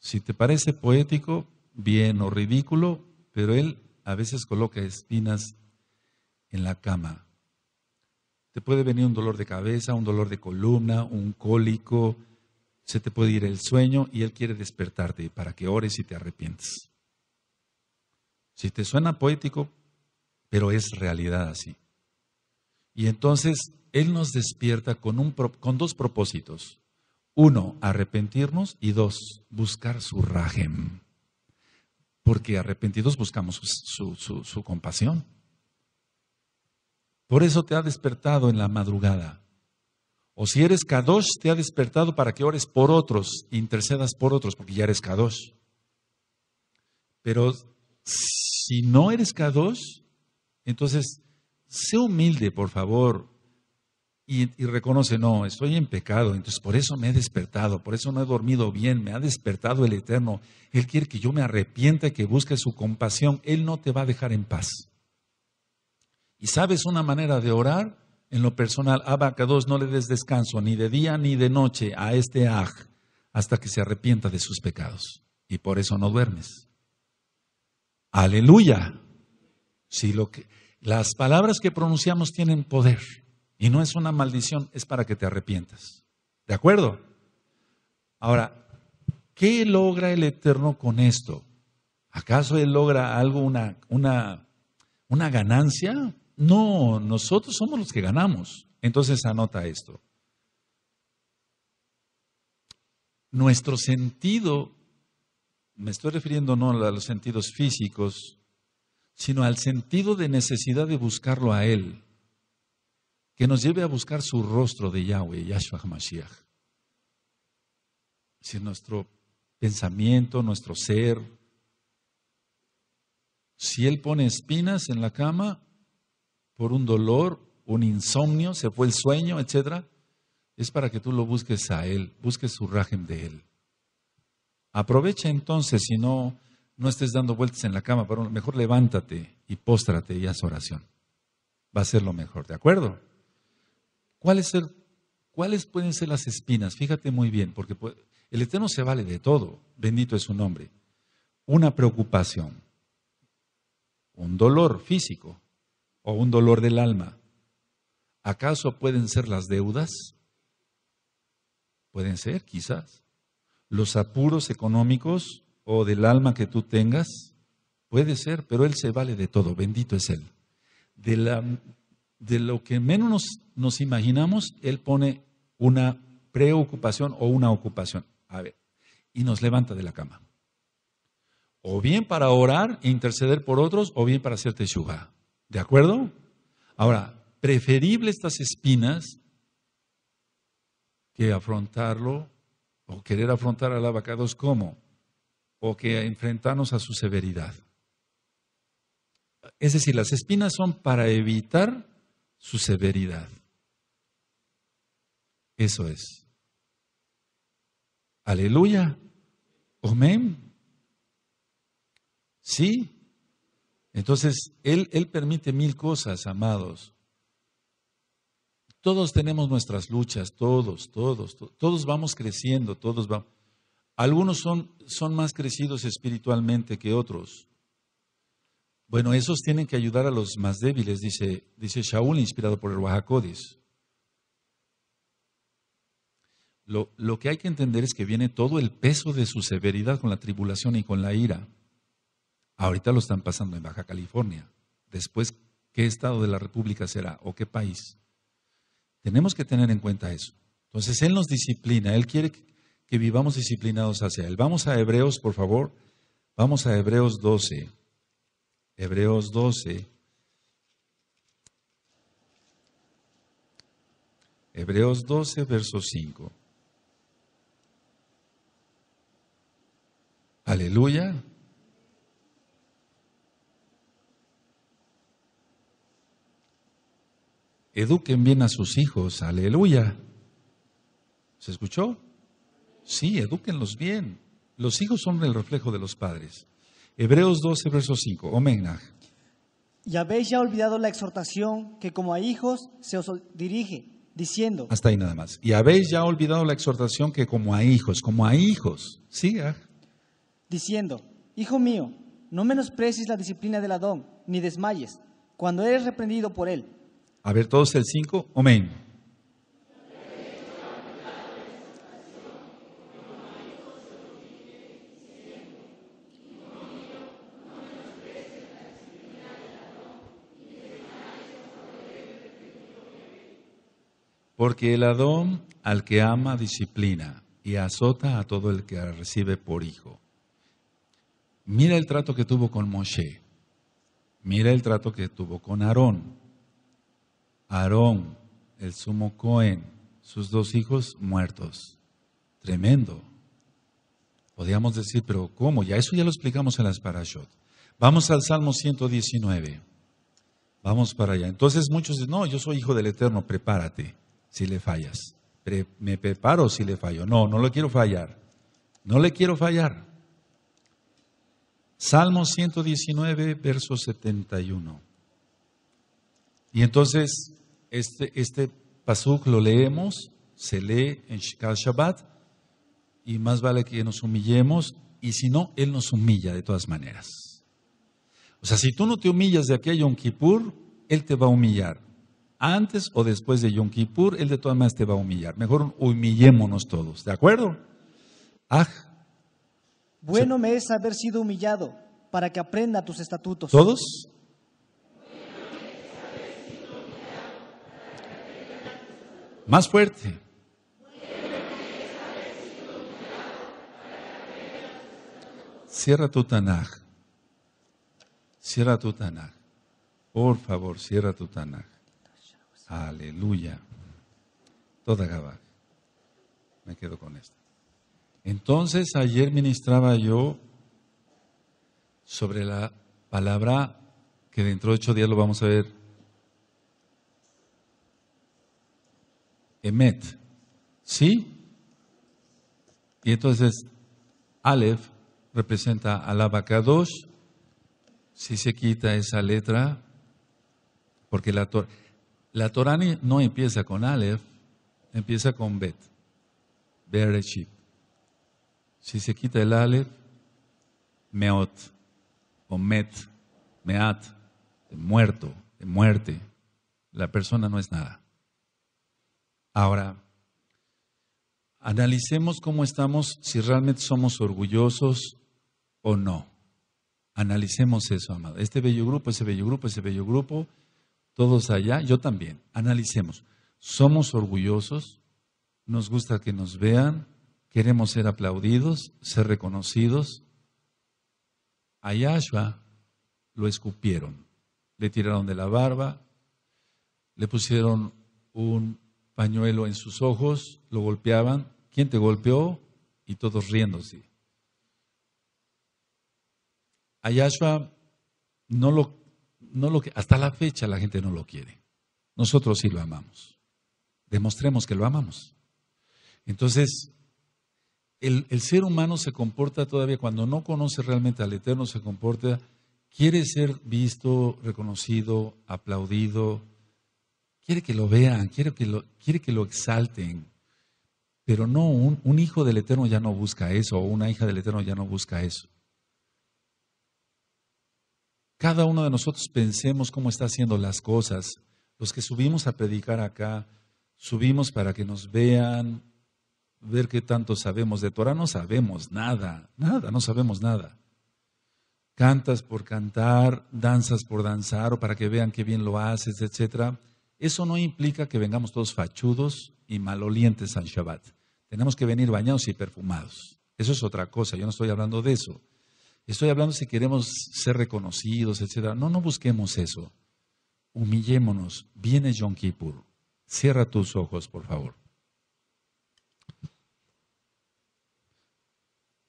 S2: Si te parece poético, bien o ridículo, pero Él a veces coloca espinas en la cama. Te puede venir un dolor de cabeza, un dolor de columna, un cólico, se te puede ir el sueño y Él quiere despertarte para que ores y te arrepientes. Si te suena poético, pero es realidad así. Y entonces Él nos despierta con, un, con dos propósitos. Uno, arrepentirnos y dos, buscar su rajem. Porque arrepentidos buscamos su compasión. Por eso te ha despertado en la madrugada o si eres Kadosh, te ha despertado para que ores por otros, intercedas por otros, porque ya eres Kadosh. Pero si no eres Kadosh, entonces sé humilde, por favor, y, y, reconoce, no, estoy en pecado, entonces por eso me he despertado, por eso no he dormido bien, me ha despertado el Eterno. Él quiere que yo me arrepienta, que busque su compasión, Él no te va a dejar en paz. ¿Y sabes una manera de orar? En lo personal, Abacados, no le des descanso ni de día ni de noche a este Aj hasta que se arrepienta de sus pecados. Y por eso no duermes. Aleluya. Si lo que, las palabras que pronunciamos tienen poder y no es una maldición, es para que te arrepientas. ¿De acuerdo? Ahora, ¿qué logra el Eterno con esto? ¿Acaso Él logra algo, una, una, una ganancia? No, nosotros somos los que ganamos. Entonces anota esto. Nuestro sentido, me estoy refiriendo no a los sentidos físicos, sino al sentido de necesidad de buscarlo a Él, que nos lleve a buscar su rostro de Yahweh, Yahshua HaMashiach. Es nuestro pensamiento, nuestro ser. Si Él pone espinas en la cama, por un dolor, un insomnio, se fue el sueño, etcétera, es para que tú lo busques a Él, busques su rajem de Él. Aprovecha entonces, si no, no estés dando vueltas en la cama, pero mejor levántate y póstrate y haz oración. Va a ser lo mejor, ¿de acuerdo? ¿Cuáles pueden ser las espinas? Fíjate muy bien, porque el Eterno se vale de todo, bendito es su nombre. Una preocupación, un dolor físico, un dolor del alma, ¿acaso pueden ser las deudas? Pueden ser, quizás. Los apuros económicos o del alma que tú tengas, puede ser, pero Él se vale de todo, bendito es Él. De, lo que menos nos, imaginamos, Él pone una preocupación o una ocupación. A ver, y nos levanta de la cama. O bien para orar e interceder por otros, o bien para hacerte teshuva. ¿De acuerdo? Ahora, preferible estas espinas que afrontarlo o querer afrontar al ¿dos como o que enfrentarnos a su severidad. Es decir, las espinas son para evitar su severidad. Eso es. Aleluya. Amén. Sí. Entonces, Él, Él permite mil cosas, amados. Todos tenemos nuestras luchas, todos, todos, todos vamos creciendo, todos vamos. Algunos son, más crecidos espiritualmente que otros. Bueno, esos tienen que ayudar a los más débiles, dice, dice Shaul, inspirado por el Wahakodis. Lo, lo que hay que entender es que viene todo el peso de su severidad con la tribulación y con la ira. Ahorita lo están pasando en Baja California. Después, ¿qué estado de la República será o qué país? Tenemos que tener en cuenta eso. Entonces, Él nos disciplina, Él quiere que vivamos disciplinados hacia Él. Vamos a Hebreos, por favor. Vamos a Hebreos 12. Hebreos 12. Hebreos 12, verso 5. Aleluya. Eduquen bien a sus hijos, aleluya. ¿Se escuchó? Sí, eduquenlos bien. Los hijos son el reflejo de los padres. Hebreos 12, verso 5.
S1: Y habéis ya olvidado la exhortación que como a hijos se os dirige, diciendo.
S2: Hasta ahí nada más. Y habéis ya olvidado la exhortación que como a hijos, como a hijos.
S1: Siga. Ah. Diciendo, hijo mío, no menosprecies la disciplina del Adón, ni desmayes, cuando eres reprendido por él
S2: a ver todos el 5, amén. Porque el Adón al que ama disciplina y azota a todo el que recibe por hijo. Mira el trato que tuvo con Moshe. Mira el trato que tuvo con Aarón. Aarón, el sumo Cohen, sus dos hijos muertos. Tremendo. Podríamos decir, pero ¿cómo? Ya eso ya lo explicamos en las parashot. Vamos al Salmo 119. Vamos para allá. Entonces muchos dicen, no, yo soy hijo del Eterno, prepárate si le fallas. me preparo si le fallo. No, no lo quiero fallar. No le quiero fallar. Salmo 119, verso 71. Y entonces este, este pasuk lo leemos, se lee en Shikal Shabbat, y más vale que nos humillemos, y si no, Él nos humilla de todas maneras. O sea, si tú no te humillas de aquí a Yom Kippur, Él te va a humillar. Antes o después de Yom Kippur, Él de todas maneras te va a humillar. Mejor humillémonos todos, ¿de acuerdo? Ah.
S1: Bueno me es haber sido humillado para que aprenda tus estatutos. ¿Todos?
S2: Más fuerte. Cierra tu Tanaj. Cierra tu Tanaj. Por favor, cierra tu Tanaj. Aleluya. Toda Gabá. Me quedo con esto. Entonces, ayer ministraba yo sobre la palabra que dentro de ocho días lo vamos a ver Emet. ¿Sí? Y entonces, Aleph representa al dos Si se quita esa letra, porque la, Torah, la Torani no empieza con Aleph, empieza con Bet, Bereshit. Si se quita el Aleph, Meot, o Met, Meat, de muerto, de muerte. La persona no es nada. Ahora, analicemos cómo estamos, si realmente somos orgullosos o no. Analicemos eso, amado. Este bello grupo, ese bello grupo, ese bello grupo, todos allá, yo también. Analicemos. ¿Somos orgullosos? ¿Nos gusta que nos vean? ¿Queremos ser aplaudidos, ser reconocidos? A Yahshua lo escupieron, le tiraron de la barba, le pusieron un pañuelo en sus ojos, lo golpeaban, ¿quién te golpeó? Y todos riéndose. A no lo, no lo, hasta la fecha la gente no lo quiere. Nosotros sí lo amamos. Demostremos que lo amamos. Entonces, el, ser humano se comporta todavía, cuando no conoce realmente al Eterno, se comporta, quiere ser visto, reconocido, aplaudido, quiere que lo vean, quiere que lo, quiere que lo exalten. Pero no, un, hijo del Eterno ya no busca eso, o una hija del Eterno ya no busca eso. Cada uno de nosotros pensemos cómo está haciendo las cosas. Los que subimos a predicar acá, subimos para que nos vean, ver qué tanto sabemos de Torah. No sabemos nada, nada, no sabemos nada. Cantas por cantar, danzas por danzar, o para que vean qué bien lo haces, etcétera. Eso no implica que vengamos todos fachudos y malolientes al Shabbat. Tenemos que venir bañados y perfumados. Eso es otra cosa, yo no estoy hablando de eso. Estoy hablando si queremos ser reconocidos, etc. No, no busquemos eso. Humillémonos. Viene Yom Kippur. Cierra tus ojos, por favor.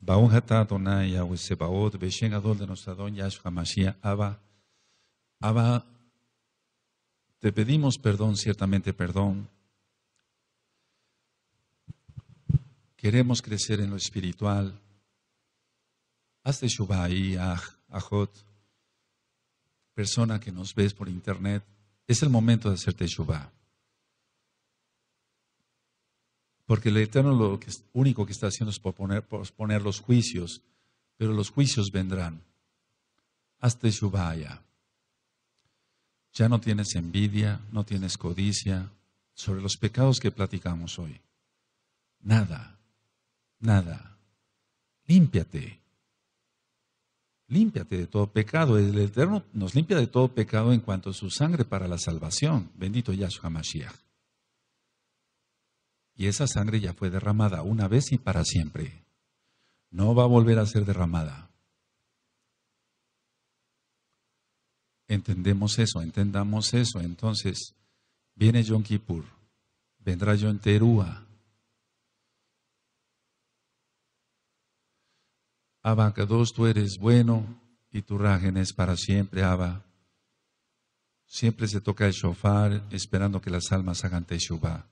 S2: Abba, te pedimos perdón, ciertamente perdón. Queremos crecer en lo espiritual. Haz de Ajot, persona que nos ves por internet, es el momento de hacerte Shubá. Porque el Eterno lo que, único que está haciendo es posponer, los juicios, pero los juicios vendrán. Hazte Shubá ya no tienes envidia, no tienes codicia sobre los pecados que platicamos hoy. Nada, nada. Límpiate. Límpiate de todo pecado. El Eterno nos limpia de todo pecado en cuanto a su sangre para la salvación. Bendito Yahshua Mashiach. Y esa sangre ya fue derramada una vez y para siempre. No va a volver a ser derramada. entendemos eso, entendamos eso. Entonces, viene Yom Kippur, vendrá Yom Teruah. dos tú eres bueno y tu rajen es para siempre, Abba. Siempre se toca el shofar esperando que las almas hagan teshuvah.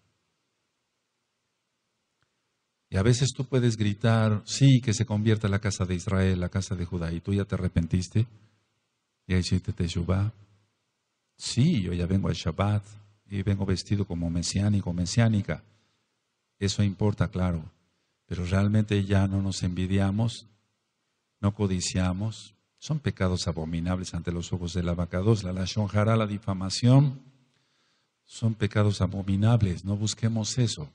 S2: Y a veces tú puedes gritar, sí, que se convierta la casa de Israel, la casa de Judá, y tú ya te arrepentiste. Ya Sí, yo ya vengo al Shabbat y vengo vestido como mesiánico, mesiánica. Eso importa, claro. Pero realmente ya no nos envidiamos, no codiciamos. Son pecados abominables ante los ojos del abacados. La lashonjara, la difamación, son pecados abominables. No busquemos eso.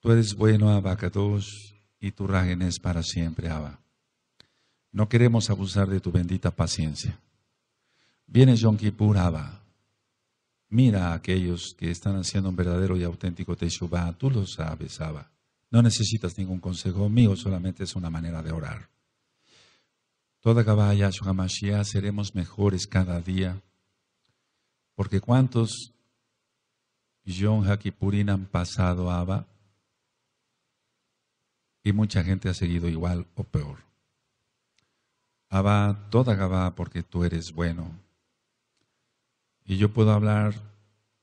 S2: Tú eres bueno, abacados, y tu rajen es para siempre, Abba. No queremos abusar de tu bendita paciencia. Viene Yom Kippur Abba. Mira a aquellos que están haciendo un verdadero y auténtico Teshuvah. Tú lo sabes, Abba. No necesitas ningún consejo mío, solamente es una manera de orar. Toda Gabaya Shogamashia seremos mejores cada día. Porque cuántos Yom Hakipurin han pasado, Abba, y mucha gente ha seguido igual o peor. Abba, toda Gabá, porque tú eres bueno. Y yo puedo hablar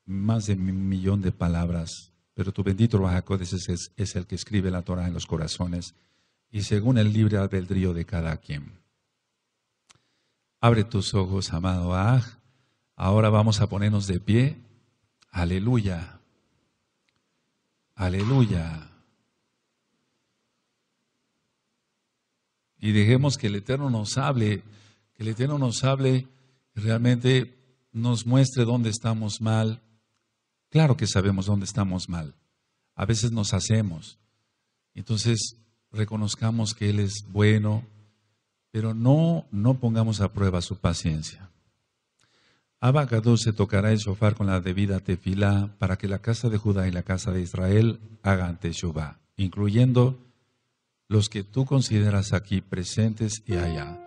S2: más de un millón de palabras, pero tu bendito Bajacodes es, es el que escribe la Torah en los corazones y según el libre albedrío de cada quien. Abre tus ojos, amado Ah. Ahora vamos a ponernos de pie. Aleluya. Aleluya. y dejemos que el Eterno nos hable, que el Eterno nos hable y realmente nos muestre dónde estamos mal. Claro que sabemos dónde estamos mal. A veces nos hacemos. Entonces, reconozcamos que Él es bueno, pero no, pongamos a prueba su paciencia. Abacadú se tocará el sofá con la debida tefilá para que la casa de Judá y la casa de Israel hagan teshuvá, incluyendo los que tú consideras aquí presentes y allá.